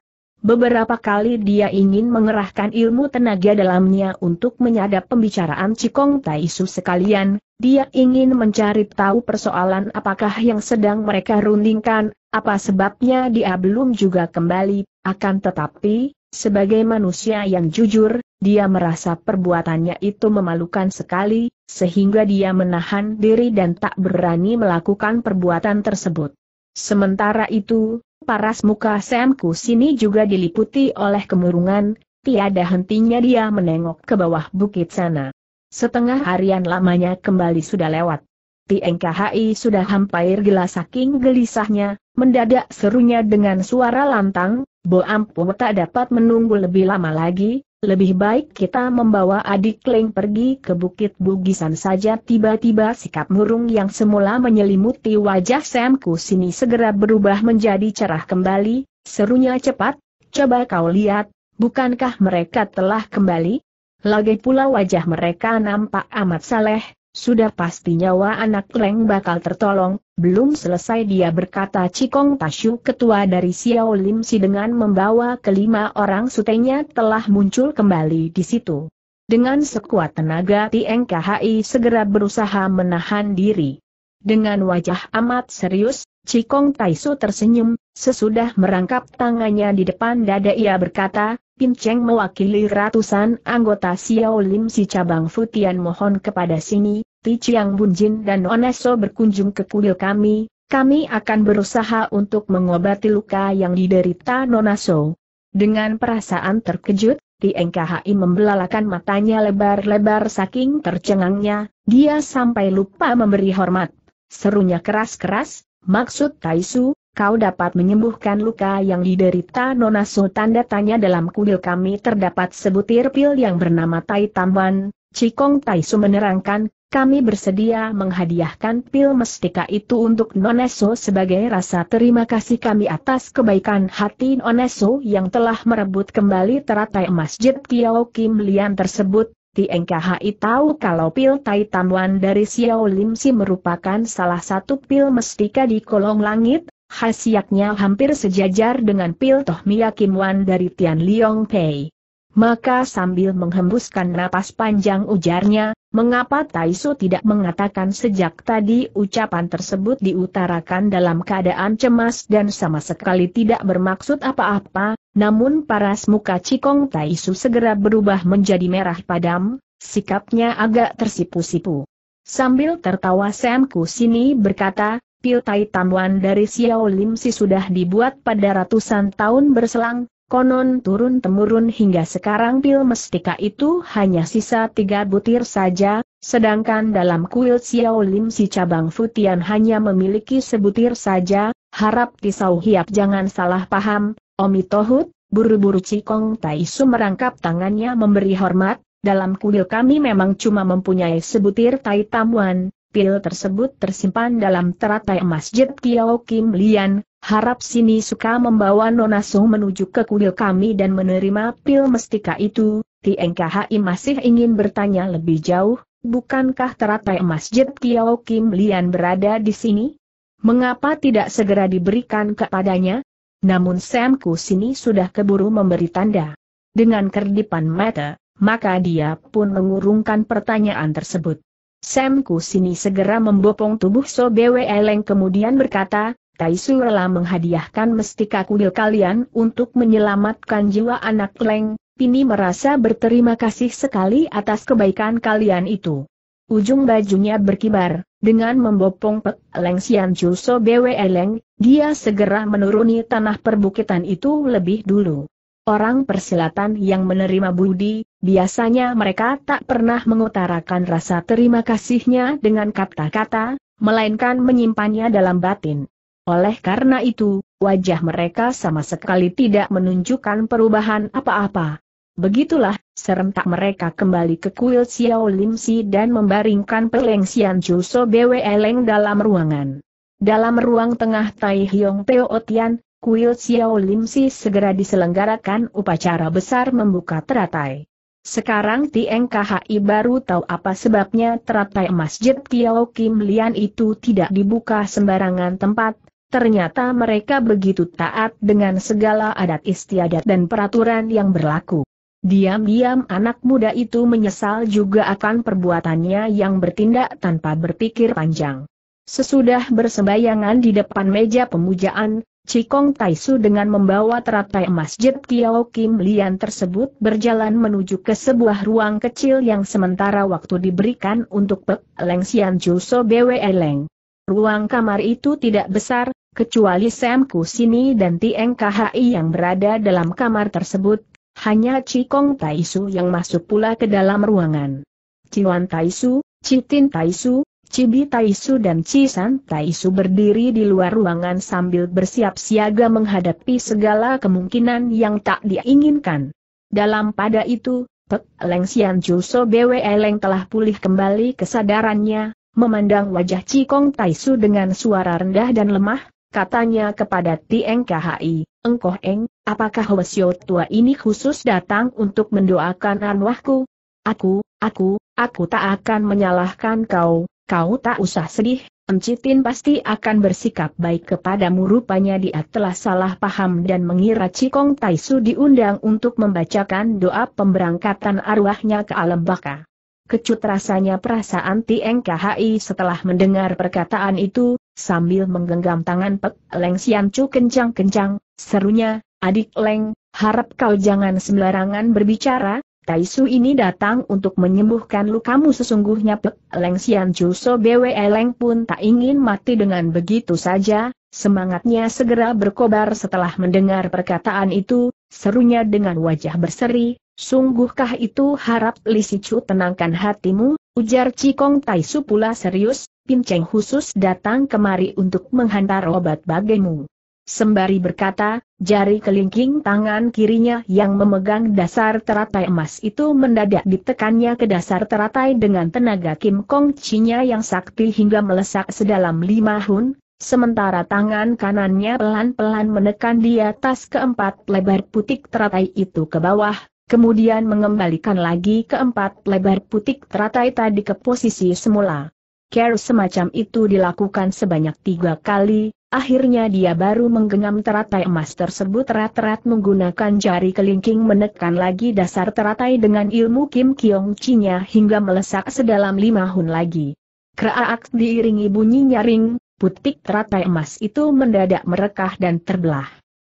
Beberapa kali dia ingin mengerahkan ilmu tenaga dalamnya untuk menyadap pembicaraan Cikong Taisu sekalian, dia ingin mencari tahu persoalan apakah yang sedang mereka rundingkan, apa sebabnya dia belum juga kembali, akan tetapi, sebagai manusia yang jujur, dia merasa perbuatannya itu memalukan sekali, sehingga dia menahan diri dan tak berani melakukan perbuatan tersebut. Sementara itu, Paras muka Sam sini juga diliputi oleh kemurungan, tiada hentinya dia menengok ke bawah bukit sana. Setengah harian lamanya kembali sudah lewat. TNKHI sudah hampir gila saking gelisahnya, mendadak serunya dengan suara lantang, Bo Ampu tak dapat menunggu lebih lama lagi, lebih baik kita membawa adik Leng pergi ke Bukit Bugisan saja tiba-tiba sikap murung yang semula menyelimuti wajah Sam sini segera berubah menjadi cerah kembali, serunya cepat, coba kau lihat, bukankah mereka telah kembali? Lagi pula wajah mereka nampak amat saleh, sudah pasti nyawa anak Leng bakal tertolong, belum selesai dia berkata Cikong Tasyu ketua dari Xiao Lim Si dengan membawa kelima orang sutenya telah muncul kembali di situ. Dengan sekuat tenaga Tieng KHI segera berusaha menahan diri. Dengan wajah amat serius, Cikong Taisu tersenyum, sesudah merangkap tangannya di depan dada ia berkata, Pinceng mewakili ratusan anggota Xiao Lim Si cabang Futian mohon kepada sini, Ti Chiang Bunjin dan Oneso berkunjung ke kuil kami, kami akan berusaha untuk mengobati luka yang diderita Nonaso. Dengan perasaan terkejut, Ti NKHI membelalakan matanya lebar-lebar saking tercengangnya, dia sampai lupa memberi hormat. Serunya keras-keras, maksud Taisu, kau dapat menyembuhkan luka yang diderita Nonaso tanda tanya dalam kuil kami terdapat sebutir pil yang bernama Tai Tamban. Cikong Taisu menerangkan, kami bersedia menghadiahkan pil mestika itu untuk Noneso sebagai rasa terima kasih kami atas kebaikan hati Noneso yang telah merebut kembali teratai Masjid Kiao Kim Lian tersebut. Tieng tahu kalau pil tai tamuan dari Xiao Lim Si merupakan salah satu pil mestika di kolong langit, khasiatnya hampir sejajar dengan pil Toh Mia Kim Wan dari Tian Liong Pei. Maka sambil menghembuskan napas panjang ujarnya, mengapa Taisu tidak mengatakan sejak tadi ucapan tersebut diutarakan dalam keadaan cemas dan sama sekali tidak bermaksud apa-apa, namun paras muka Cikong Taisu segera berubah menjadi merah padam, sikapnya agak tersipu-sipu. Sambil tertawa Semku sini berkata, Pil Tai Tamuan dari Xiao Lim Si sudah dibuat pada ratusan tahun berselang, Konon turun-temurun hingga sekarang pil mestika itu hanya sisa tiga butir saja, sedangkan dalam kuil Xiao Lim si cabang Futian hanya memiliki sebutir saja, harap Tisau Hiap jangan salah paham, Omi Tohut, buru-buru Cikong Taisu merangkap tangannya memberi hormat, dalam kuil kami memang cuma mempunyai sebutir tai tamuan, pil tersebut tersimpan dalam teratai masjid Kiao Kim Lian, Harap sini suka membawa Nona Su menuju ke kuil kami dan menerima pil mestika itu, Tieng masih ingin bertanya lebih jauh, bukankah teratai masjid Tiao Kim Lian berada di sini? Mengapa tidak segera diberikan kepadanya? Namun Samku sini sudah keburu memberi tanda. Dengan kerdipan mata, maka dia pun mengurungkan pertanyaan tersebut. Samku sini segera membopong tubuh So Eleng kemudian berkata, rela menghadiahkan mestika kuil kalian untuk menyelamatkan jiwa anak Leng, Pini merasa berterima kasih sekali atas kebaikan kalian itu. Ujung bajunya berkibar, dengan membopong Pek Leng Sian Juso Bwe Leng, dia segera menuruni tanah perbukitan itu lebih dulu. Orang persilatan yang menerima budi, biasanya mereka tak pernah mengutarakan rasa terima kasihnya dengan kata-kata, melainkan menyimpannya dalam batin. Oleh karena itu, wajah mereka sama sekali tidak menunjukkan perubahan apa-apa. Begitulah, serentak mereka kembali ke kuil Xiao Lim Si dan membaringkan peleng pelengsian Juso Bwe Leng dalam ruangan. Dalam ruang tengah Tai Hiong Teo Tian, kuil Xiao Lim Si segera diselenggarakan upacara besar membuka teratai. Sekarang Tieng KHI baru tahu apa sebabnya teratai masjid Tiao Kim Lian itu tidak dibuka sembarangan tempat, ternyata mereka begitu taat dengan segala adat istiadat dan peraturan yang berlaku. Diam-diam anak muda itu menyesal juga akan perbuatannya yang bertindak tanpa berpikir panjang. Sesudah bersembayangan di depan meja pemujaan, Cikong Taisu dengan membawa teratai masjid Kiao Kim Lian tersebut berjalan menuju ke sebuah ruang kecil yang sementara waktu diberikan untuk Pek Leng Sian Juso Bwe Leng. Ruang kamar itu tidak besar, kecuali Sam sini dan Tieng KHI yang berada dalam kamar tersebut, hanya Cikong Taisu yang masuk pula ke dalam ruangan. Ciwan Taisu, Citin Taisu, Cibi Taisu dan Cisan Taisu berdiri di luar ruangan sambil bersiap siaga menghadapi segala kemungkinan yang tak diinginkan. Dalam pada itu, Pek Leng Xian Juso Bwe Leng telah pulih kembali kesadarannya, Memandang wajah Cikong Taisu dengan suara rendah dan lemah, katanya kepada Tieng KHI, Engkoh Eng, apakah Hwasyo tua ini khusus datang untuk mendoakan arwahku? Aku, aku, aku tak akan menyalahkan kau, kau tak usah sedih, Encitin pasti akan bersikap baik kepadamu rupanya dia telah salah paham dan mengira Cikong Taisu diundang untuk membacakan doa pemberangkatan arwahnya ke alam baka kecut rasanya perasaan TNKHI setelah mendengar perkataan itu, sambil menggenggam tangan Pek Leng Siancu kencang-kencang, serunya, adik Leng, harap kau jangan sembarangan berbicara, Taisu ini datang untuk menyembuhkan lukamu sesungguhnya Pek Leng Siancu So Bwe Leng pun tak ingin mati dengan begitu saja, semangatnya segera berkobar setelah mendengar perkataan itu, serunya dengan wajah berseri, Sungguhkah itu harap Lisicu tenangkan hatimu, ujar Cikong Taisu pula serius, Cheng khusus datang kemari untuk menghantar obat bagimu. Sembari berkata, jari kelingking tangan kirinya yang memegang dasar teratai emas itu mendadak ditekannya ke dasar teratai dengan tenaga Kim Kong Chinya yang sakti hingga melesak sedalam lima hun, sementara tangan kanannya pelan-pelan menekan di atas keempat lebar putik teratai itu ke bawah, kemudian mengembalikan lagi keempat lebar putik teratai tadi ke posisi semula. Care semacam itu dilakukan sebanyak tiga kali, akhirnya dia baru menggenggam teratai emas tersebut rat-rat menggunakan jari kelingking menekan lagi dasar teratai dengan ilmu Kim Kyong Chinya hingga melesak sedalam lima hun lagi. Kraak diiringi bunyi nyaring, putik teratai emas itu mendadak merekah dan terbelah.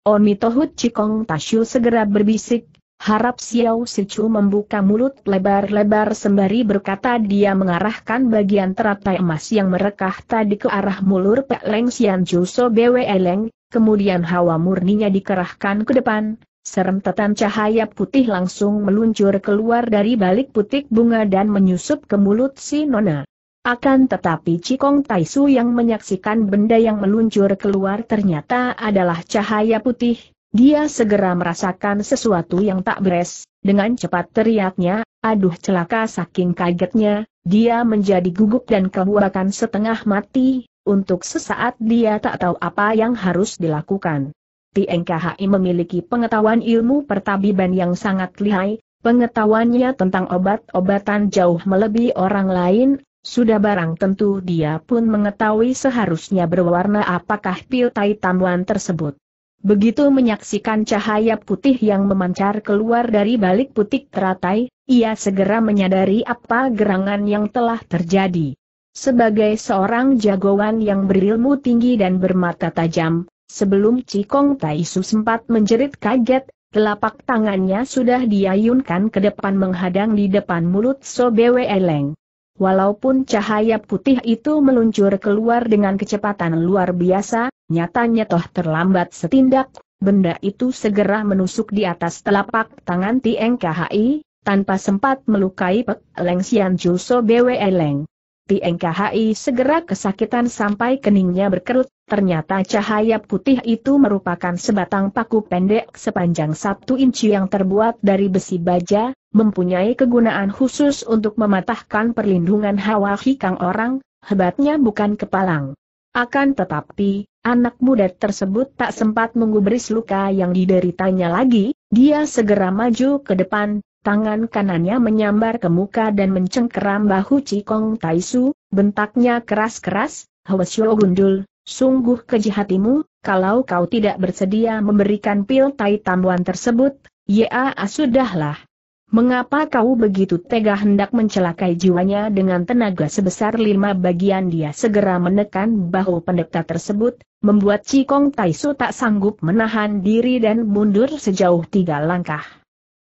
Omitohut Cikong Tasyu segera berbisik, Harap Xiao Sichu membuka mulut lebar-lebar sembari berkata dia mengarahkan bagian teratai emas yang merekah tadi ke arah mulur Pek Leng Xian Juso Bwe Leng, kemudian hawa murninya dikerahkan ke depan, serentetan cahaya putih langsung meluncur keluar dari balik putik bunga dan menyusup ke mulut si Nona. Akan tetapi Cikong Taisu yang menyaksikan benda yang meluncur keluar ternyata adalah cahaya putih, dia segera merasakan sesuatu yang tak beres, dengan cepat teriaknya, aduh celaka saking kagetnya, dia menjadi gugup dan kebuakan setengah mati, untuk sesaat dia tak tahu apa yang harus dilakukan. TNKHI memiliki pengetahuan ilmu pertabiban yang sangat lihai, pengetahuannya tentang obat-obatan jauh melebihi orang lain, sudah barang tentu dia pun mengetahui seharusnya berwarna apakah pil tai tamuan tersebut. Begitu menyaksikan cahaya putih yang memancar keluar dari balik putik teratai, ia segera menyadari apa gerangan yang telah terjadi. Sebagai seorang jagoan yang berilmu tinggi dan bermata tajam, sebelum Cikong Taisu sempat menjerit kaget, telapak tangannya sudah diayunkan ke depan menghadang di depan mulut Sobewe Eleng. Walaupun cahaya putih itu meluncur keluar dengan kecepatan luar biasa, Nyatanya toh terlambat setindak, benda itu segera menusuk di atas telapak tangan Tieng KHI, tanpa sempat melukai Pek Leng Sian Julso Bwe Leng. Tieng KHI segera kesakitan sampai keningnya berkerut, ternyata cahaya putih itu merupakan sebatang paku pendek sepanjang satu inci yang terbuat dari besi baja, mempunyai kegunaan khusus untuk mematahkan perlindungan hawa hikang orang, hebatnya bukan kepalang. Akan tetapi, anak muda tersebut tak sempat menggubris luka yang dideritanya lagi, dia segera maju ke depan, tangan kanannya menyambar ke muka dan mencengkeram bahu Cikong Taisu, bentaknya keras-keras, Hwasyo gundul, sungguh keji hatimu, kalau kau tidak bersedia memberikan pil tai tambuan tersebut, ya sudahlah, Mengapa kau begitu tega hendak mencelakai jiwanya dengan tenaga sebesar lima bagian dia segera menekan bahu pendeta tersebut, membuat Cikong Taisu tak sanggup menahan diri dan mundur sejauh tiga langkah.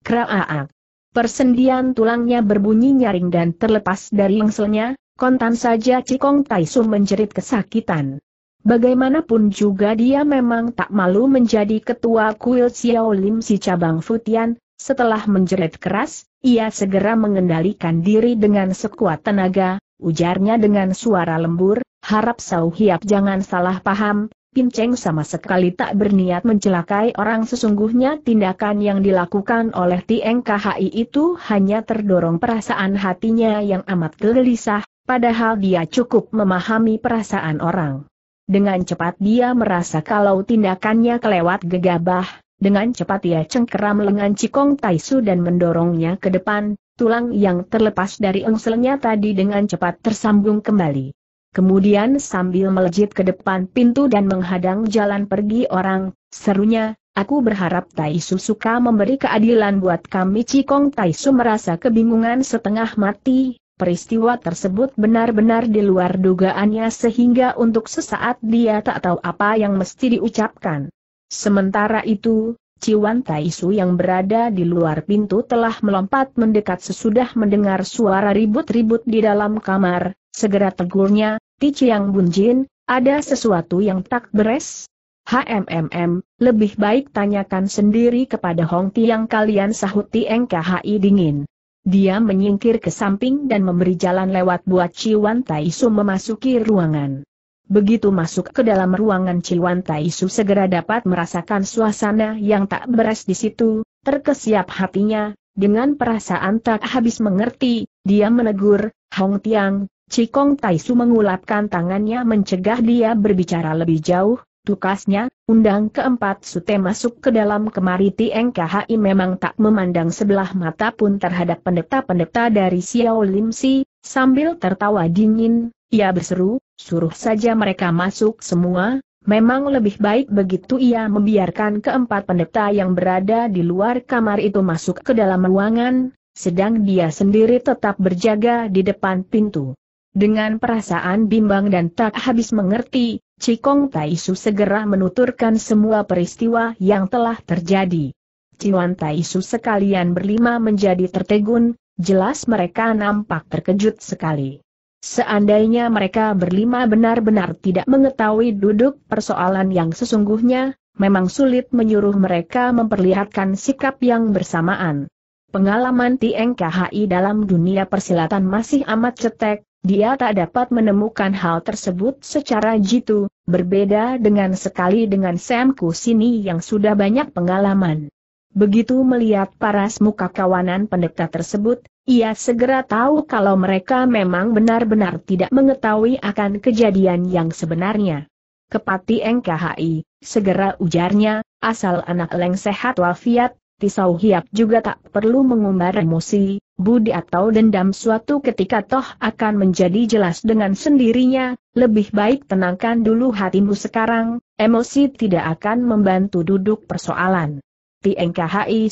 Kraaak. Persendian tulangnya berbunyi nyaring dan terlepas dari lengselnya, kontan saja Cikong Taisu menjerit kesakitan. Bagaimanapun juga dia memang tak malu menjadi ketua kuil Xiao Lim si cabang Futian, setelah menjerit keras, ia segera mengendalikan diri dengan sekuat tenaga, ujarnya dengan suara lembur, harap Sau Hiap jangan salah paham, Pin Cheng sama sekali tak berniat mencelakai orang sesungguhnya tindakan yang dilakukan oleh Tieng KHI itu hanya terdorong perasaan hatinya yang amat gelisah, padahal dia cukup memahami perasaan orang. Dengan cepat dia merasa kalau tindakannya kelewat gegabah, dengan cepat ia cengkeram lengan Cikong Taisu dan mendorongnya ke depan, tulang yang terlepas dari engselnya tadi dengan cepat tersambung kembali. Kemudian sambil melejit ke depan pintu dan menghadang jalan pergi orang, serunya, Aku berharap Taisu suka memberi keadilan buat kami Cikong Taisu merasa kebingungan setengah mati, peristiwa tersebut benar-benar di luar dugaannya sehingga untuk sesaat dia tak tahu apa yang mesti diucapkan. Sementara itu, Ciwan Taisu yang berada di luar pintu telah melompat mendekat sesudah mendengar suara ribut-ribut di dalam kamar, segera tegurnya, Ti Chiang Bunjin, ada sesuatu yang tak beres? HMMM, lebih baik tanyakan sendiri kepada Hong Ti yang kalian sahut Ti NKHI dingin. Dia menyingkir ke samping dan memberi jalan lewat buat Ciwan Taisu memasuki ruangan. Begitu masuk ke dalam ruangan Ciluan Taisu segera dapat merasakan suasana yang tak beres di situ, terkesiap hatinya, dengan perasaan tak habis mengerti, dia menegur, Hong Tiang, Cikong Taisu mengulapkan tangannya mencegah dia berbicara lebih jauh, tukasnya, undang keempat sute masuk ke dalam kemari Tieng KHI memang tak memandang sebelah mata pun terhadap pendeta-pendeta dari Xiao Lim Si, sambil tertawa dingin, ia berseru, suruh saja mereka masuk semua, memang lebih baik begitu ia membiarkan keempat pendeta yang berada di luar kamar itu masuk ke dalam ruangan, sedang dia sendiri tetap berjaga di depan pintu. Dengan perasaan bimbang dan tak habis mengerti, Cikong Taisu segera menuturkan semua peristiwa yang telah terjadi. Ciwan Taisu sekalian berlima menjadi tertegun, jelas mereka nampak terkejut sekali. Seandainya mereka berlima benar-benar tidak mengetahui duduk persoalan yang sesungguhnya, memang sulit menyuruh mereka memperlihatkan sikap yang bersamaan. Pengalaman TNKHI dalam dunia persilatan masih amat cetek, dia tak dapat menemukan hal tersebut secara jitu, berbeda dengan sekali dengan Sam Kusini yang sudah banyak pengalaman. Begitu melihat paras muka kawanan pendeta tersebut, ia segera tahu kalau mereka memang benar-benar tidak mengetahui akan kejadian yang sebenarnya. Kepati NKHI, segera ujarnya, asal anak leng sehat wafiat, Tisau Hiap juga tak perlu mengumbar emosi, budi atau dendam suatu ketika toh akan menjadi jelas dengan sendirinya, lebih baik tenangkan dulu hatimu sekarang, emosi tidak akan membantu duduk persoalan. Tieng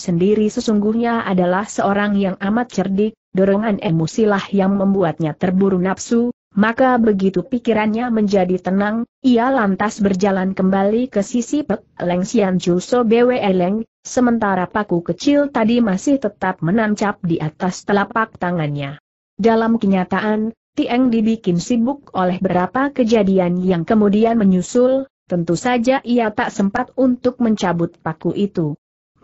sendiri sesungguhnya adalah seorang yang amat cerdik, dorongan emosilah yang membuatnya terburu nafsu, maka begitu pikirannya menjadi tenang, ia lantas berjalan kembali ke sisi Pek Leng Sian Ju So Bwe Leng, sementara paku kecil tadi masih tetap menancap di atas telapak tangannya. Dalam kenyataan, Tieng dibikin sibuk oleh beberapa kejadian yang kemudian menyusul, tentu saja ia tak sempat untuk mencabut paku itu.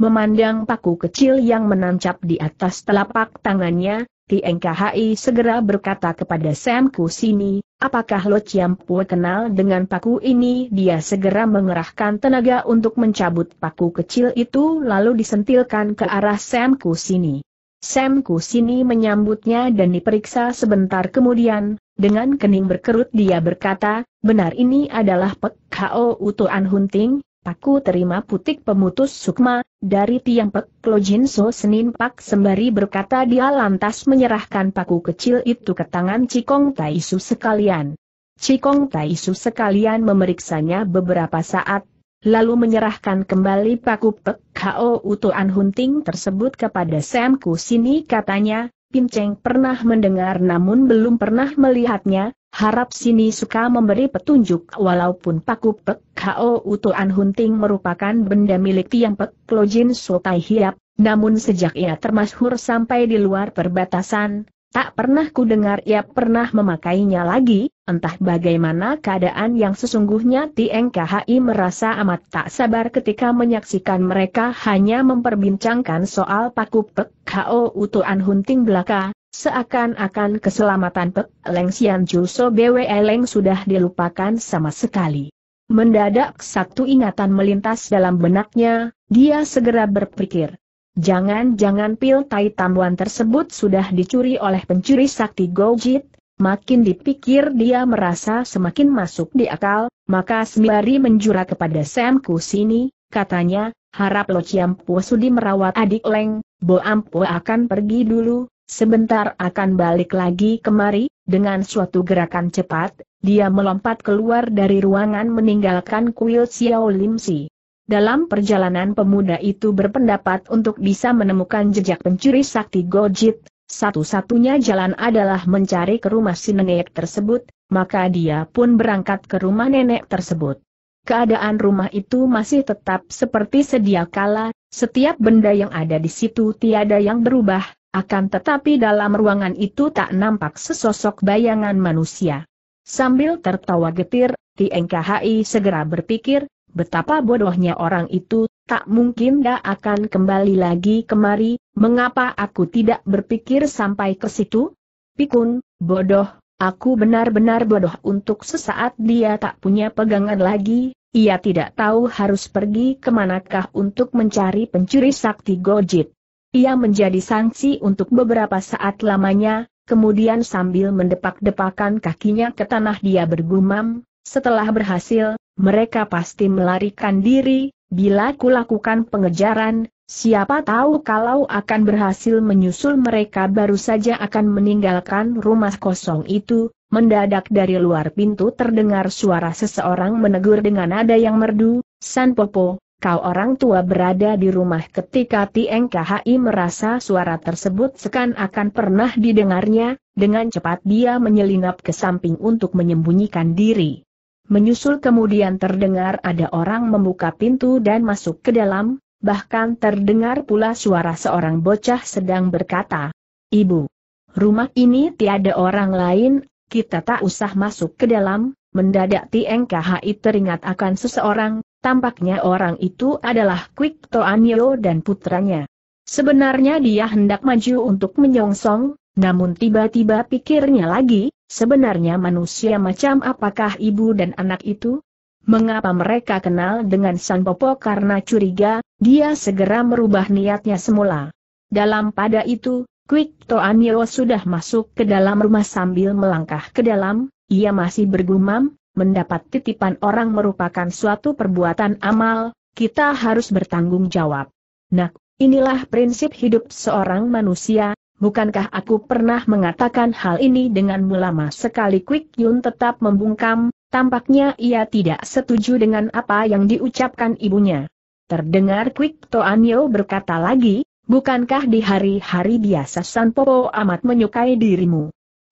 Memandang paku kecil yang menancap di atas telapak tangannya, TNKHI segera berkata kepada Sam Kusini, apakah Lo Pua kenal dengan paku ini? Dia segera mengerahkan tenaga untuk mencabut paku kecil itu lalu disentilkan ke arah Sam Kusini. Sam Kusini menyambutnya dan diperiksa sebentar kemudian, dengan kening berkerut dia berkata, benar ini adalah Pek Kao Utuan Hunting, Aku terima putik pemutus sukma, dari tiang pek Klojinso Senin Pak sembari berkata dia lantas menyerahkan paku kecil itu ke tangan Cikong Taisu sekalian. Cikong Taisu sekalian memeriksanya beberapa saat, lalu menyerahkan kembali paku pek K.O. Utuan Hunting tersebut kepada semku sini katanya, Cheng pernah mendengar namun belum pernah melihatnya, harap sini suka memberi petunjuk walaupun paku Pek Kao Utoan Hunting merupakan benda milik Tiang Pek Klojin Sotai Hiap, namun sejak ia termasuk sampai di luar perbatasan, Tak pernah ku dengar ia pernah memakainya lagi, entah bagaimana keadaan yang sesungguhnya TNKHI merasa amat tak sabar ketika menyaksikan mereka hanya memperbincangkan soal paku Pek K.O. Utuan Hunting Belaka, seakan-akan keselamatan Pek Leng Sian Juso Bwe e Leng sudah dilupakan sama sekali. Mendadak satu ingatan melintas dalam benaknya, dia segera berpikir, Jangan-jangan pil tai tambuan tersebut sudah dicuri oleh pencuri sakti Gojit, makin dipikir dia merasa semakin masuk di akal, maka sembari menjura kepada Sam Kusini, katanya, harap Lo Ciam sudi merawat adik Leng, Bo Ampu akan pergi dulu, sebentar akan balik lagi kemari, dengan suatu gerakan cepat, dia melompat keluar dari ruangan meninggalkan kuil Xiao Lim Si. Dalam perjalanan pemuda itu berpendapat untuk bisa menemukan jejak pencuri sakti Gojit, satu-satunya jalan adalah mencari ke rumah si nenek tersebut, maka dia pun berangkat ke rumah nenek tersebut. Keadaan rumah itu masih tetap seperti sedia kala, setiap benda yang ada di situ tiada yang berubah, akan tetapi dalam ruangan itu tak nampak sesosok bayangan manusia. Sambil tertawa getir, Tiengkahi segera berpikir, Betapa bodohnya orang itu, tak mungkin dia akan kembali lagi kemari, mengapa aku tidak berpikir sampai ke situ? Pikun, bodoh, aku benar-benar bodoh untuk sesaat dia tak punya pegangan lagi, ia tidak tahu harus pergi kemanakah untuk mencari pencuri sakti Gojit. Ia menjadi sanksi untuk beberapa saat lamanya, kemudian sambil mendepak-depakan kakinya ke tanah dia bergumam, setelah berhasil, mereka pasti melarikan diri, bila kulakukan pengejaran, siapa tahu kalau akan berhasil menyusul mereka baru saja akan meninggalkan rumah kosong itu, mendadak dari luar pintu terdengar suara seseorang menegur dengan nada yang merdu, San Popo, kau orang tua berada di rumah ketika TNKHI merasa suara tersebut sekan-akan pernah didengarnya, dengan cepat dia menyelinap ke samping untuk menyembunyikan diri. Menyusul kemudian terdengar ada orang membuka pintu dan masuk ke dalam, bahkan terdengar pula suara seorang bocah sedang berkata, Ibu, rumah ini tiada orang lain, kita tak usah masuk ke dalam, mendadak TNKHI teringat akan seseorang, tampaknya orang itu adalah Quick Toanyo dan putranya. Sebenarnya dia hendak maju untuk menyongsong, namun tiba-tiba pikirnya lagi, Sebenarnya manusia macam apakah ibu dan anak itu? Mengapa mereka kenal dengan Sang Popo karena curiga, dia segera merubah niatnya semula. Dalam pada itu, Quick Toanio sudah masuk ke dalam rumah sambil melangkah ke dalam, ia masih bergumam, mendapat titipan orang merupakan suatu perbuatan amal, kita harus bertanggung jawab. Nah, inilah prinsip hidup seorang manusia, Bukankah aku pernah mengatakan hal ini dengan lama sekali Quick Yun tetap membungkam, tampaknya ia tidak setuju dengan apa yang diucapkan ibunya. Terdengar Kwik Yeo berkata lagi, bukankah di hari-hari biasa San Po amat menyukai dirimu?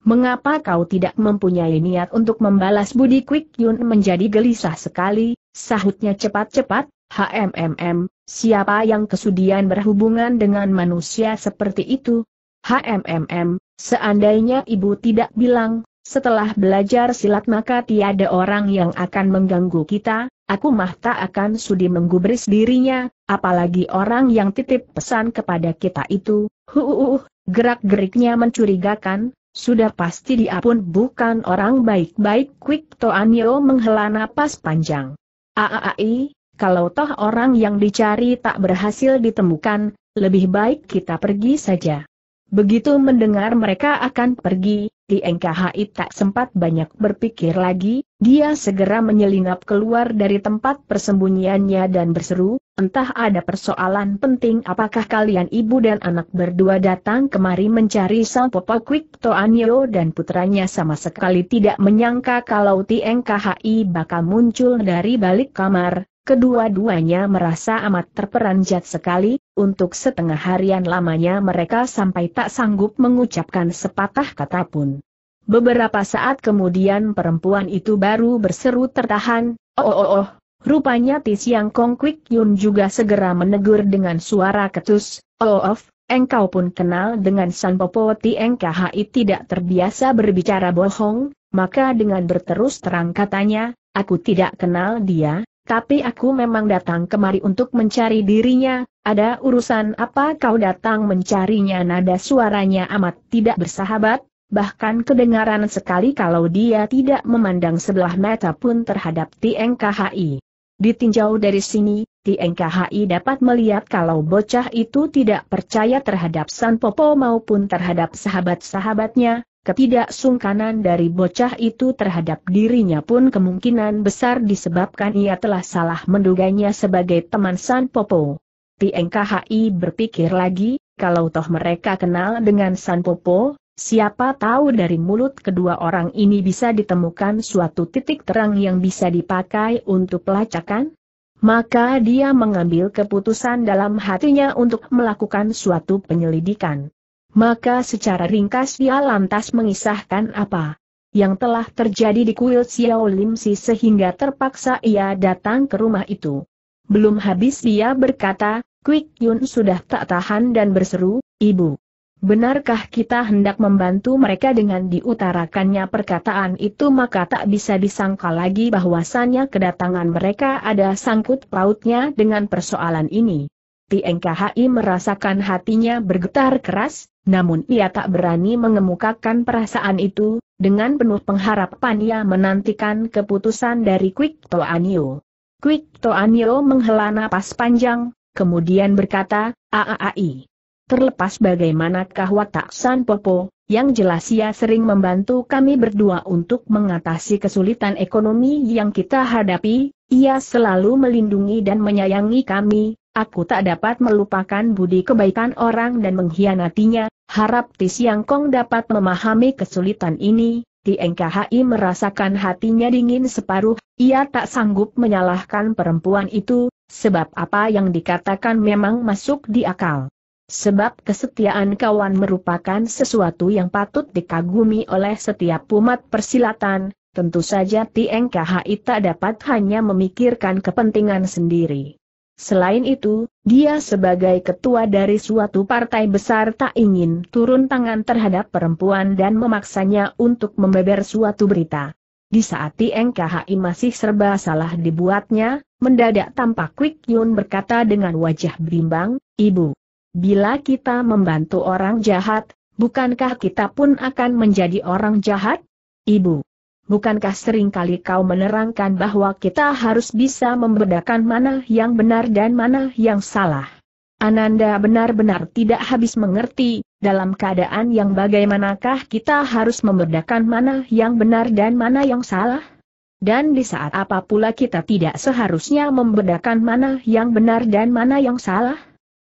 Mengapa kau tidak mempunyai niat untuk membalas budi Quick Yun menjadi gelisah sekali, sahutnya cepat-cepat, HMMM, siapa yang kesudian berhubungan dengan manusia seperti itu, HMMM, seandainya ibu tidak bilang, setelah belajar silat maka tiada orang yang akan mengganggu kita, aku mah tak akan sudi menggubris dirinya, apalagi orang yang titip pesan kepada kita itu, huuuh, gerak-geriknya mencurigakan, sudah pasti dia pun bukan orang baik-baik Quick Toanio menghela napas panjang. Aaai, kalau toh orang yang dicari tak berhasil ditemukan, lebih baik kita pergi saja. Begitu mendengar mereka akan pergi, di NKHI tak sempat banyak berpikir lagi, dia segera menyelinap keluar dari tempat persembunyiannya dan berseru, entah ada persoalan penting apakah kalian ibu dan anak berdua datang kemari mencari Sang Popo Kwik Toanyo dan putranya sama sekali tidak menyangka kalau di NKHI bakal muncul dari balik kamar, Kedua-duanya merasa amat terperanjat sekali, untuk setengah harian lamanya mereka sampai tak sanggup mengucapkan sepatah kata pun. Beberapa saat kemudian perempuan itu baru berseru tertahan, oh oh oh, rupanya Tisiang Yang Kong Kwik Yun juga segera menegur dengan suara ketus, oh oh, oh engkau pun kenal dengan San Popo Ti tidak terbiasa berbicara bohong, maka dengan berterus terang katanya, aku tidak kenal dia, tapi aku memang datang kemari untuk mencari dirinya, ada urusan apa kau datang mencarinya nada suaranya amat tidak bersahabat, bahkan kedengaran sekali kalau dia tidak memandang sebelah mata pun terhadap TNKHI. Ditinjau dari sini, TNKHI dapat melihat kalau bocah itu tidak percaya terhadap San Popo maupun terhadap sahabat-sahabatnya, Ketidaksungkanan dari bocah itu terhadap dirinya pun kemungkinan besar disebabkan ia telah salah menduganya sebagai teman San Popo. PNKHI berpikir lagi, kalau toh mereka kenal dengan San Popo, siapa tahu dari mulut kedua orang ini bisa ditemukan suatu titik terang yang bisa dipakai untuk pelacakan? Maka dia mengambil keputusan dalam hatinya untuk melakukan suatu penyelidikan. Maka secara ringkas dia lantas mengisahkan apa yang telah terjadi di kuil Xiao Limsi sehingga terpaksa ia datang ke rumah itu. Belum habis dia berkata, Quick Yun sudah tak tahan dan berseru, Ibu. Benarkah kita hendak membantu mereka dengan diutarakannya perkataan itu maka tak bisa disangka lagi bahwasannya kedatangan mereka ada sangkut pautnya dengan persoalan ini. Tieng merasakan hatinya bergetar keras, namun ia tak berani mengemukakan perasaan itu, dengan penuh pengharapan ia menantikan keputusan dari Quick Toanio. Quick Toanio menghela napas panjang, kemudian berkata, Aaai. Terlepas bagaimanakah watak San Popo, yang jelas ia sering membantu kami berdua untuk mengatasi kesulitan ekonomi yang kita hadapi, ia selalu melindungi dan menyayangi kami, Aku tak dapat melupakan budi kebaikan orang dan mengkhianatinya, harap Ti Kong dapat memahami kesulitan ini, Tieng merasakan hatinya dingin separuh, ia tak sanggup menyalahkan perempuan itu, sebab apa yang dikatakan memang masuk di akal. Sebab kesetiaan kawan merupakan sesuatu yang patut dikagumi oleh setiap umat persilatan, tentu saja Tieng tak dapat hanya memikirkan kepentingan sendiri. Selain itu, dia sebagai ketua dari suatu partai besar tak ingin turun tangan terhadap perempuan dan memaksanya untuk membeber suatu berita. Di saat TNKHI masih serba salah dibuatnya, mendadak tampak Kwik Yun berkata dengan wajah bimbang, Ibu, bila kita membantu orang jahat, bukankah kita pun akan menjadi orang jahat? Ibu, Bukankah seringkali kau menerangkan bahwa kita harus bisa membedakan mana yang benar dan mana yang salah? Ananda benar-benar tidak habis mengerti, dalam keadaan yang bagaimanakah kita harus membedakan mana yang benar dan mana yang salah? Dan di saat apa pula kita tidak seharusnya membedakan mana yang benar dan mana yang salah?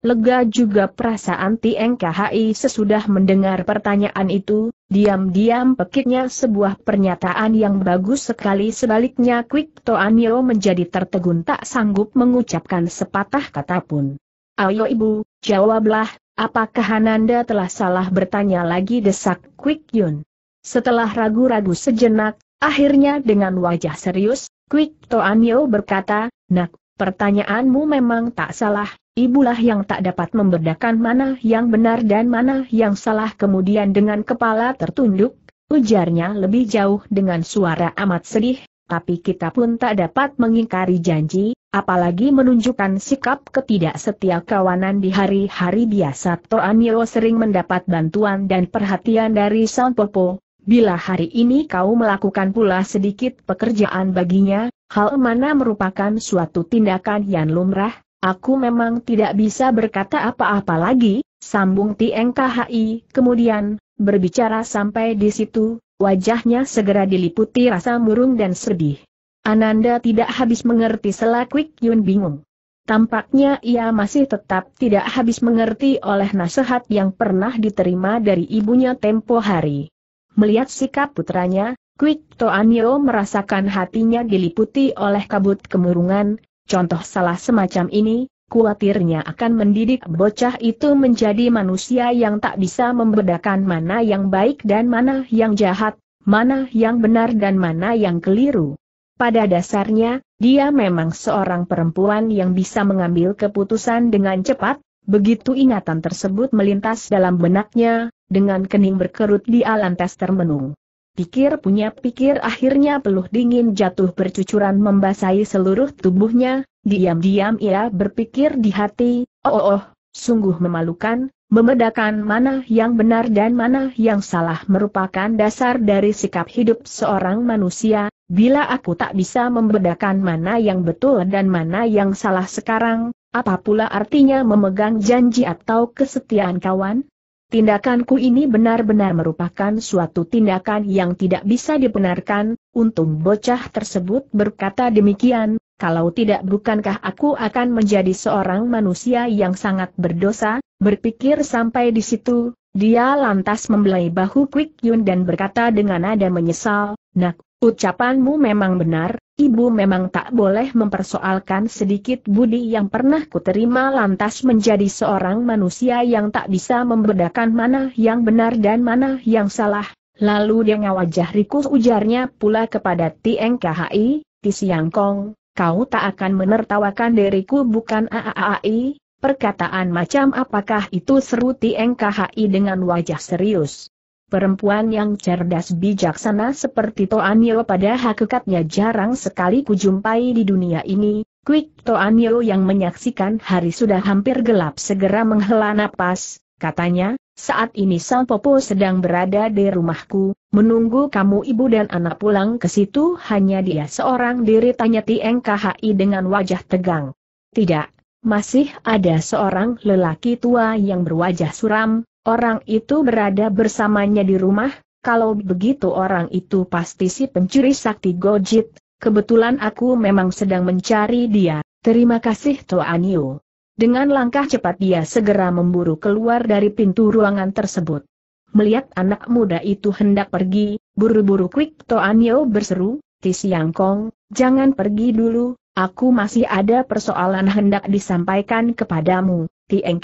Lega juga perasaan TNKHI sesudah mendengar pertanyaan itu, diam-diam pekiknya sebuah pernyataan yang bagus sekali sebaliknya Quick Toanio menjadi tertegun tak sanggup mengucapkan sepatah kata pun. Ayo ibu, jawablah, apakah Ananda telah salah bertanya lagi desak Quick Yun. Setelah ragu-ragu sejenak, akhirnya dengan wajah serius, Quick Toanio berkata, nak, pertanyaanmu memang tak salah, Ibulah yang tak dapat membedakan mana yang benar dan mana yang salah kemudian dengan kepala tertunduk, ujarnya lebih jauh dengan suara amat sedih, tapi kita pun tak dapat mengingkari janji, apalagi menunjukkan sikap ketidaksetia kawanan di hari-hari biasa Toanio sering mendapat bantuan dan perhatian dari Sang Popo. Bila hari ini kau melakukan pula sedikit pekerjaan baginya, hal mana merupakan suatu tindakan yang lumrah, Aku memang tidak bisa berkata apa-apa lagi, sambung TNKHI, kemudian, berbicara sampai di situ, wajahnya segera diliputi rasa murung dan sedih. Ananda tidak habis mengerti selakwik Yun bingung. Tampaknya ia masih tetap tidak habis mengerti oleh nasihat yang pernah diterima dari ibunya tempo hari. Melihat sikap putranya, Kwik Toanio merasakan hatinya diliputi oleh kabut kemurungan, Contoh salah semacam ini, kuatirnya akan mendidik bocah itu menjadi manusia yang tak bisa membedakan mana yang baik dan mana yang jahat, mana yang benar dan mana yang keliru. Pada dasarnya, dia memang seorang perempuan yang bisa mengambil keputusan dengan cepat, begitu ingatan tersebut melintas dalam benaknya, dengan kening berkerut di lantas termenung. Pikir punya pikir akhirnya peluh dingin jatuh bercucuran membasahi seluruh tubuhnya, diam-diam ia berpikir di hati, oh oh, oh sungguh memalukan, membedakan mana yang benar dan mana yang salah merupakan dasar dari sikap hidup seorang manusia, bila aku tak bisa membedakan mana yang betul dan mana yang salah sekarang, apa pula artinya memegang janji atau kesetiaan kawan? Tindakanku ini benar-benar merupakan suatu tindakan yang tidak bisa dibenarkan, untung bocah tersebut berkata demikian, kalau tidak bukankah aku akan menjadi seorang manusia yang sangat berdosa, berpikir sampai di situ, dia lantas membelai bahu Quick Yun dan berkata dengan nada menyesal, Nak, Ucapanmu memang benar, ibu memang tak boleh mempersoalkan sedikit budi yang pernah kuterima lantas menjadi seorang manusia yang tak bisa membedakan mana yang benar dan mana yang salah. Lalu dengan wajah rikus ujarnya pula kepada Tieng KHI, Ti Siang Kong, kau tak akan menertawakan diriku bukan AAAI, perkataan macam apakah itu seru Tieng dengan wajah serius. Perempuan yang cerdas bijaksana seperti Toanio pada hakikatnya jarang sekali kujumpai di dunia ini. Quick Toanio yang menyaksikan hari sudah hampir gelap segera menghela napas, katanya, saat ini Sang Popo sedang berada di rumahku, menunggu kamu ibu dan anak pulang ke situ hanya dia seorang diri tanya Tieng dengan wajah tegang. Tidak, masih ada seorang lelaki tua yang berwajah suram, Orang itu berada bersamanya di rumah, kalau begitu orang itu pasti si pencuri sakti Gojit, kebetulan aku memang sedang mencari dia, terima kasih Toanio. Dengan langkah cepat dia segera memburu keluar dari pintu ruangan tersebut. Melihat anak muda itu hendak pergi, buru-buru Quick Toanio berseru, Tis Kong, jangan pergi dulu, aku masih ada persoalan hendak disampaikan kepadamu. Tieng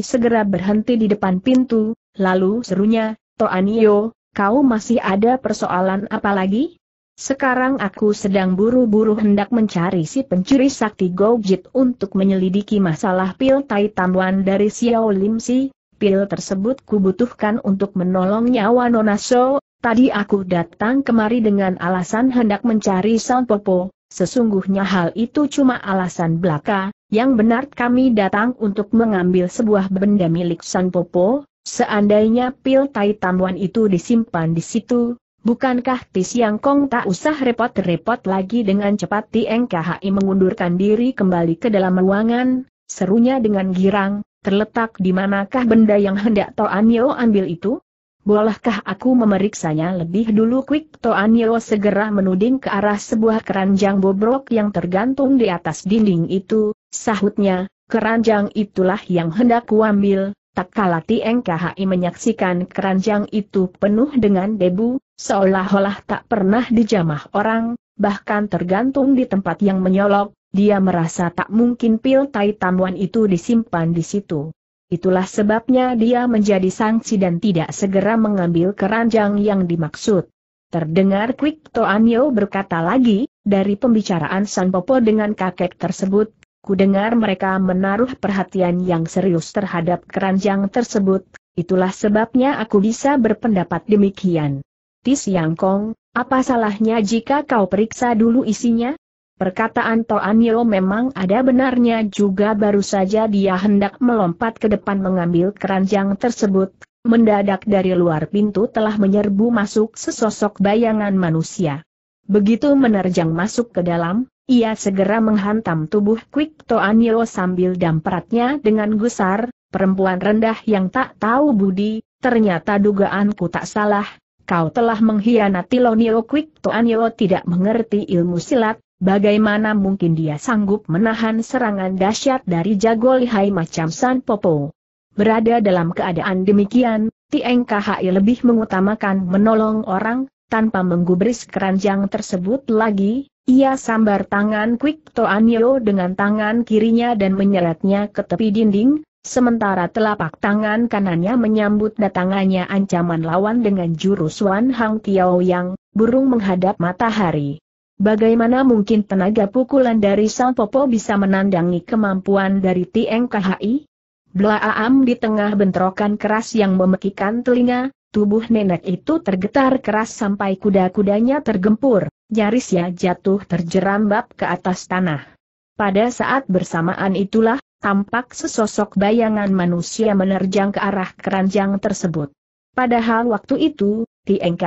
segera berhenti di depan pintu, lalu serunya, Toanio, kau masih ada persoalan apa lagi? Sekarang aku sedang buru-buru hendak mencari si pencuri sakti Gojit untuk menyelidiki masalah pil tai tamwan dari Xiao Limsi. Pil tersebut kubutuhkan untuk menolong nyawa Nona So. Tadi aku datang kemari dengan alasan hendak mencari Sang Popo. Sesungguhnya hal itu cuma alasan belaka, yang benar kami datang untuk mengambil sebuah benda milik San Popo, seandainya pil tai tamuan itu disimpan di situ, bukankah Tis Yang Kong tak usah repot-repot lagi dengan cepat Tieng KHI mengundurkan diri kembali ke dalam ruangan, serunya dengan girang, terletak di manakah benda yang hendak Toan Yo ambil itu? Bolehkah aku memeriksanya lebih dulu Quick Yeo segera menuding ke arah sebuah keranjang bobrok yang tergantung di atas dinding itu, sahutnya, keranjang itulah yang hendak kuambil, tak kala TNKHI menyaksikan keranjang itu penuh dengan debu, seolah-olah tak pernah dijamah orang, bahkan tergantung di tempat yang menyolok, dia merasa tak mungkin pil tai tamuan itu disimpan di situ. Itulah sebabnya dia menjadi sangsi dan tidak segera mengambil keranjang yang dimaksud. Terdengar Quick Toanyo berkata lagi, dari pembicaraan Sang Popo dengan kakek tersebut, ku dengar mereka menaruh perhatian yang serius terhadap keranjang tersebut, itulah sebabnya aku bisa berpendapat demikian. Tis Yang Kong, apa salahnya jika kau periksa dulu isinya? Perkataan Toanyo memang ada benarnya juga baru saja dia hendak melompat ke depan mengambil keranjang tersebut, mendadak dari luar pintu telah menyerbu masuk sesosok bayangan manusia. Begitu menerjang masuk ke dalam, ia segera menghantam tubuh Quick Toanyo sambil dampratnya dengan gusar, perempuan rendah yang tak tahu budi, ternyata dugaanku tak salah, kau telah mengkhianati Lonio Quick Toanyo tidak mengerti ilmu silat, Bagaimana mungkin dia sanggup menahan serangan dahsyat dari jago lihai macam San Popo? Berada dalam keadaan demikian, Tieng KHI lebih mengutamakan menolong orang, tanpa menggubris keranjang tersebut lagi, ia sambar tangan Quick Toanyo dengan tangan kirinya dan menyeretnya ke tepi dinding, sementara telapak tangan kanannya menyambut datangannya ancaman lawan dengan jurus Wan Hang Tiao yang burung menghadap matahari. Bagaimana mungkin tenaga pukulan dari Sang Popo bisa menandangi kemampuan dari Tieng KHI? Blaam di tengah bentrokan keras yang memekikan telinga, tubuh nenek itu tergetar keras sampai kuda-kudanya tergempur, nyaris ya jatuh terjerambab ke atas tanah. Pada saat bersamaan itulah, tampak sesosok bayangan manusia menerjang ke arah keranjang tersebut. Padahal waktu itu, Tieng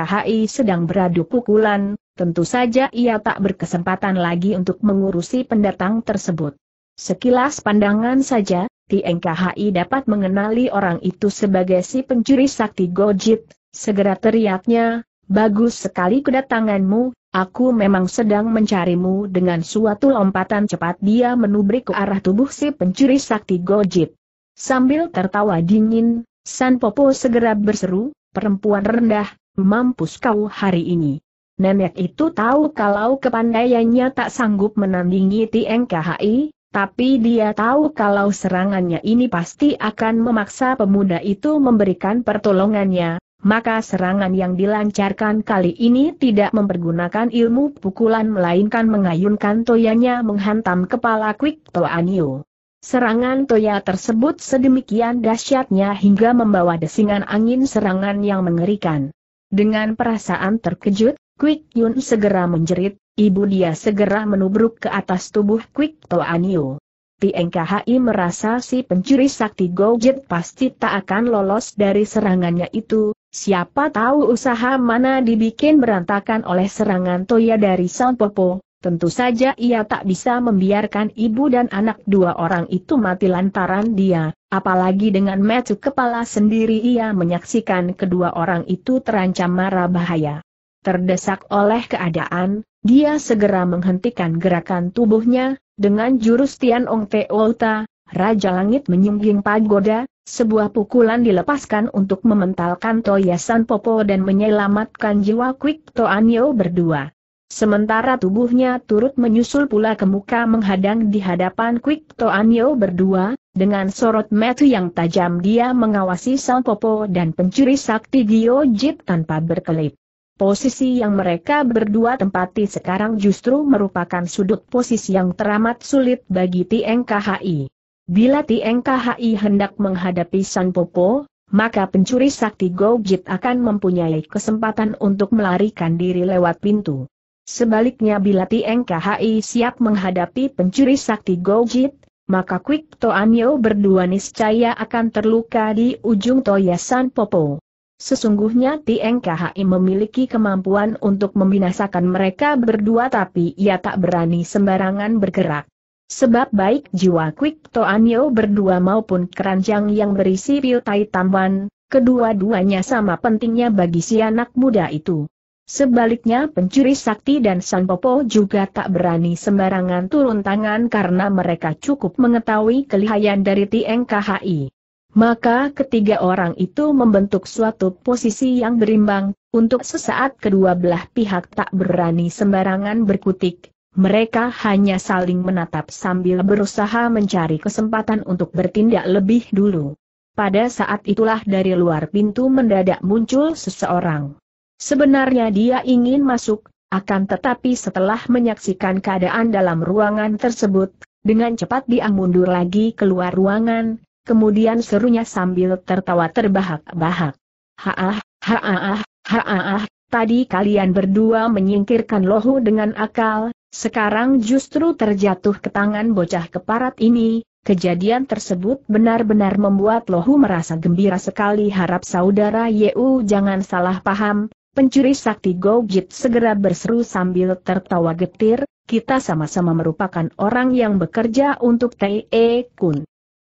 sedang beradu pukulan, tentu saja ia tak berkesempatan lagi untuk mengurusi pendatang tersebut. Sekilas pandangan saja, TNKHI dapat mengenali orang itu sebagai si pencuri sakti Gojit, segera teriaknya, bagus sekali kedatanganmu, aku memang sedang mencarimu dengan suatu lompatan cepat dia menubrik ke arah tubuh si pencuri sakti Gojit. Sambil tertawa dingin, San Popo segera berseru, perempuan rendah, mampus kau hari ini. Nenek itu tahu kalau kepandaiannya tak sanggup menandingi TNKHI, tapi dia tahu kalau serangannya ini pasti akan memaksa pemuda itu memberikan pertolongannya, maka serangan yang dilancarkan kali ini tidak mempergunakan ilmu pukulan melainkan mengayunkan toyanya menghantam kepala Quick Toanio. Serangan toya tersebut sedemikian dahsyatnya hingga membawa desingan angin serangan yang mengerikan. Dengan perasaan terkejut, Quick Yun segera menjerit, ibu dia segera menubruk ke atas tubuh Quick Toanio. Yu. merasa si pencuri sakti Gojit pasti tak akan lolos dari serangannya itu, siapa tahu usaha mana dibikin berantakan oleh serangan Toya dari Sang Popo, tentu saja ia tak bisa membiarkan ibu dan anak dua orang itu mati lantaran dia, apalagi dengan metu kepala sendiri ia menyaksikan kedua orang itu terancam marah bahaya. Terdesak oleh keadaan, dia segera menghentikan gerakan tubuhnya, dengan jurus Tian Ong Teolta, Raja Langit menyungging pagoda, sebuah pukulan dilepaskan untuk mementalkan Toya San Popo dan menyelamatkan jiwa Kwik Toanyo berdua. Sementara tubuhnya turut menyusul pula ke muka menghadang di hadapan Kwik Toanyo berdua, dengan sorot metu yang tajam dia mengawasi San Popo dan pencuri sakti Gyo Jit tanpa berkelip. Posisi yang mereka berdua tempati sekarang justru merupakan sudut posisi yang teramat sulit bagi Tieng KHI. Bila Tieng KHI hendak menghadapi San Popo, maka pencuri sakti Gojit akan mempunyai kesempatan untuk melarikan diri lewat pintu. Sebaliknya bila Tieng KHI siap menghadapi pencuri sakti Gojit, maka Quick Toanyo berdua niscaya akan terluka di ujung toyasan Popo. Sesungguhnya Tieng KHI memiliki kemampuan untuk membinasakan mereka berdua tapi ia tak berani sembarangan bergerak. Sebab baik jiwa Kwik Toanyo berdua maupun keranjang yang berisi Piu Tai Tamwan, kedua-duanya sama pentingnya bagi si anak muda itu. Sebaliknya pencuri sakti dan Sanpopo juga tak berani sembarangan turun tangan karena mereka cukup mengetahui kelihayan dari Tieng KHI. Maka ketiga orang itu membentuk suatu posisi yang berimbang, untuk sesaat kedua belah pihak tak berani sembarangan berkutik, mereka hanya saling menatap sambil berusaha mencari kesempatan untuk bertindak lebih dulu. Pada saat itulah dari luar pintu mendadak muncul seseorang. Sebenarnya dia ingin masuk, akan tetapi setelah menyaksikan keadaan dalam ruangan tersebut, dengan cepat dia mundur lagi keluar ruangan, kemudian serunya sambil tertawa terbahak-bahak. Haah, haah, haah, tadi kalian berdua menyingkirkan lohu dengan akal, sekarang justru terjatuh ke tangan bocah keparat ini, kejadian tersebut benar-benar membuat lohu merasa gembira sekali harap saudara Yeu jangan salah paham, pencuri sakti Gojit segera berseru sambil tertawa getir, kita sama-sama merupakan orang yang bekerja untuk T.E. Kun.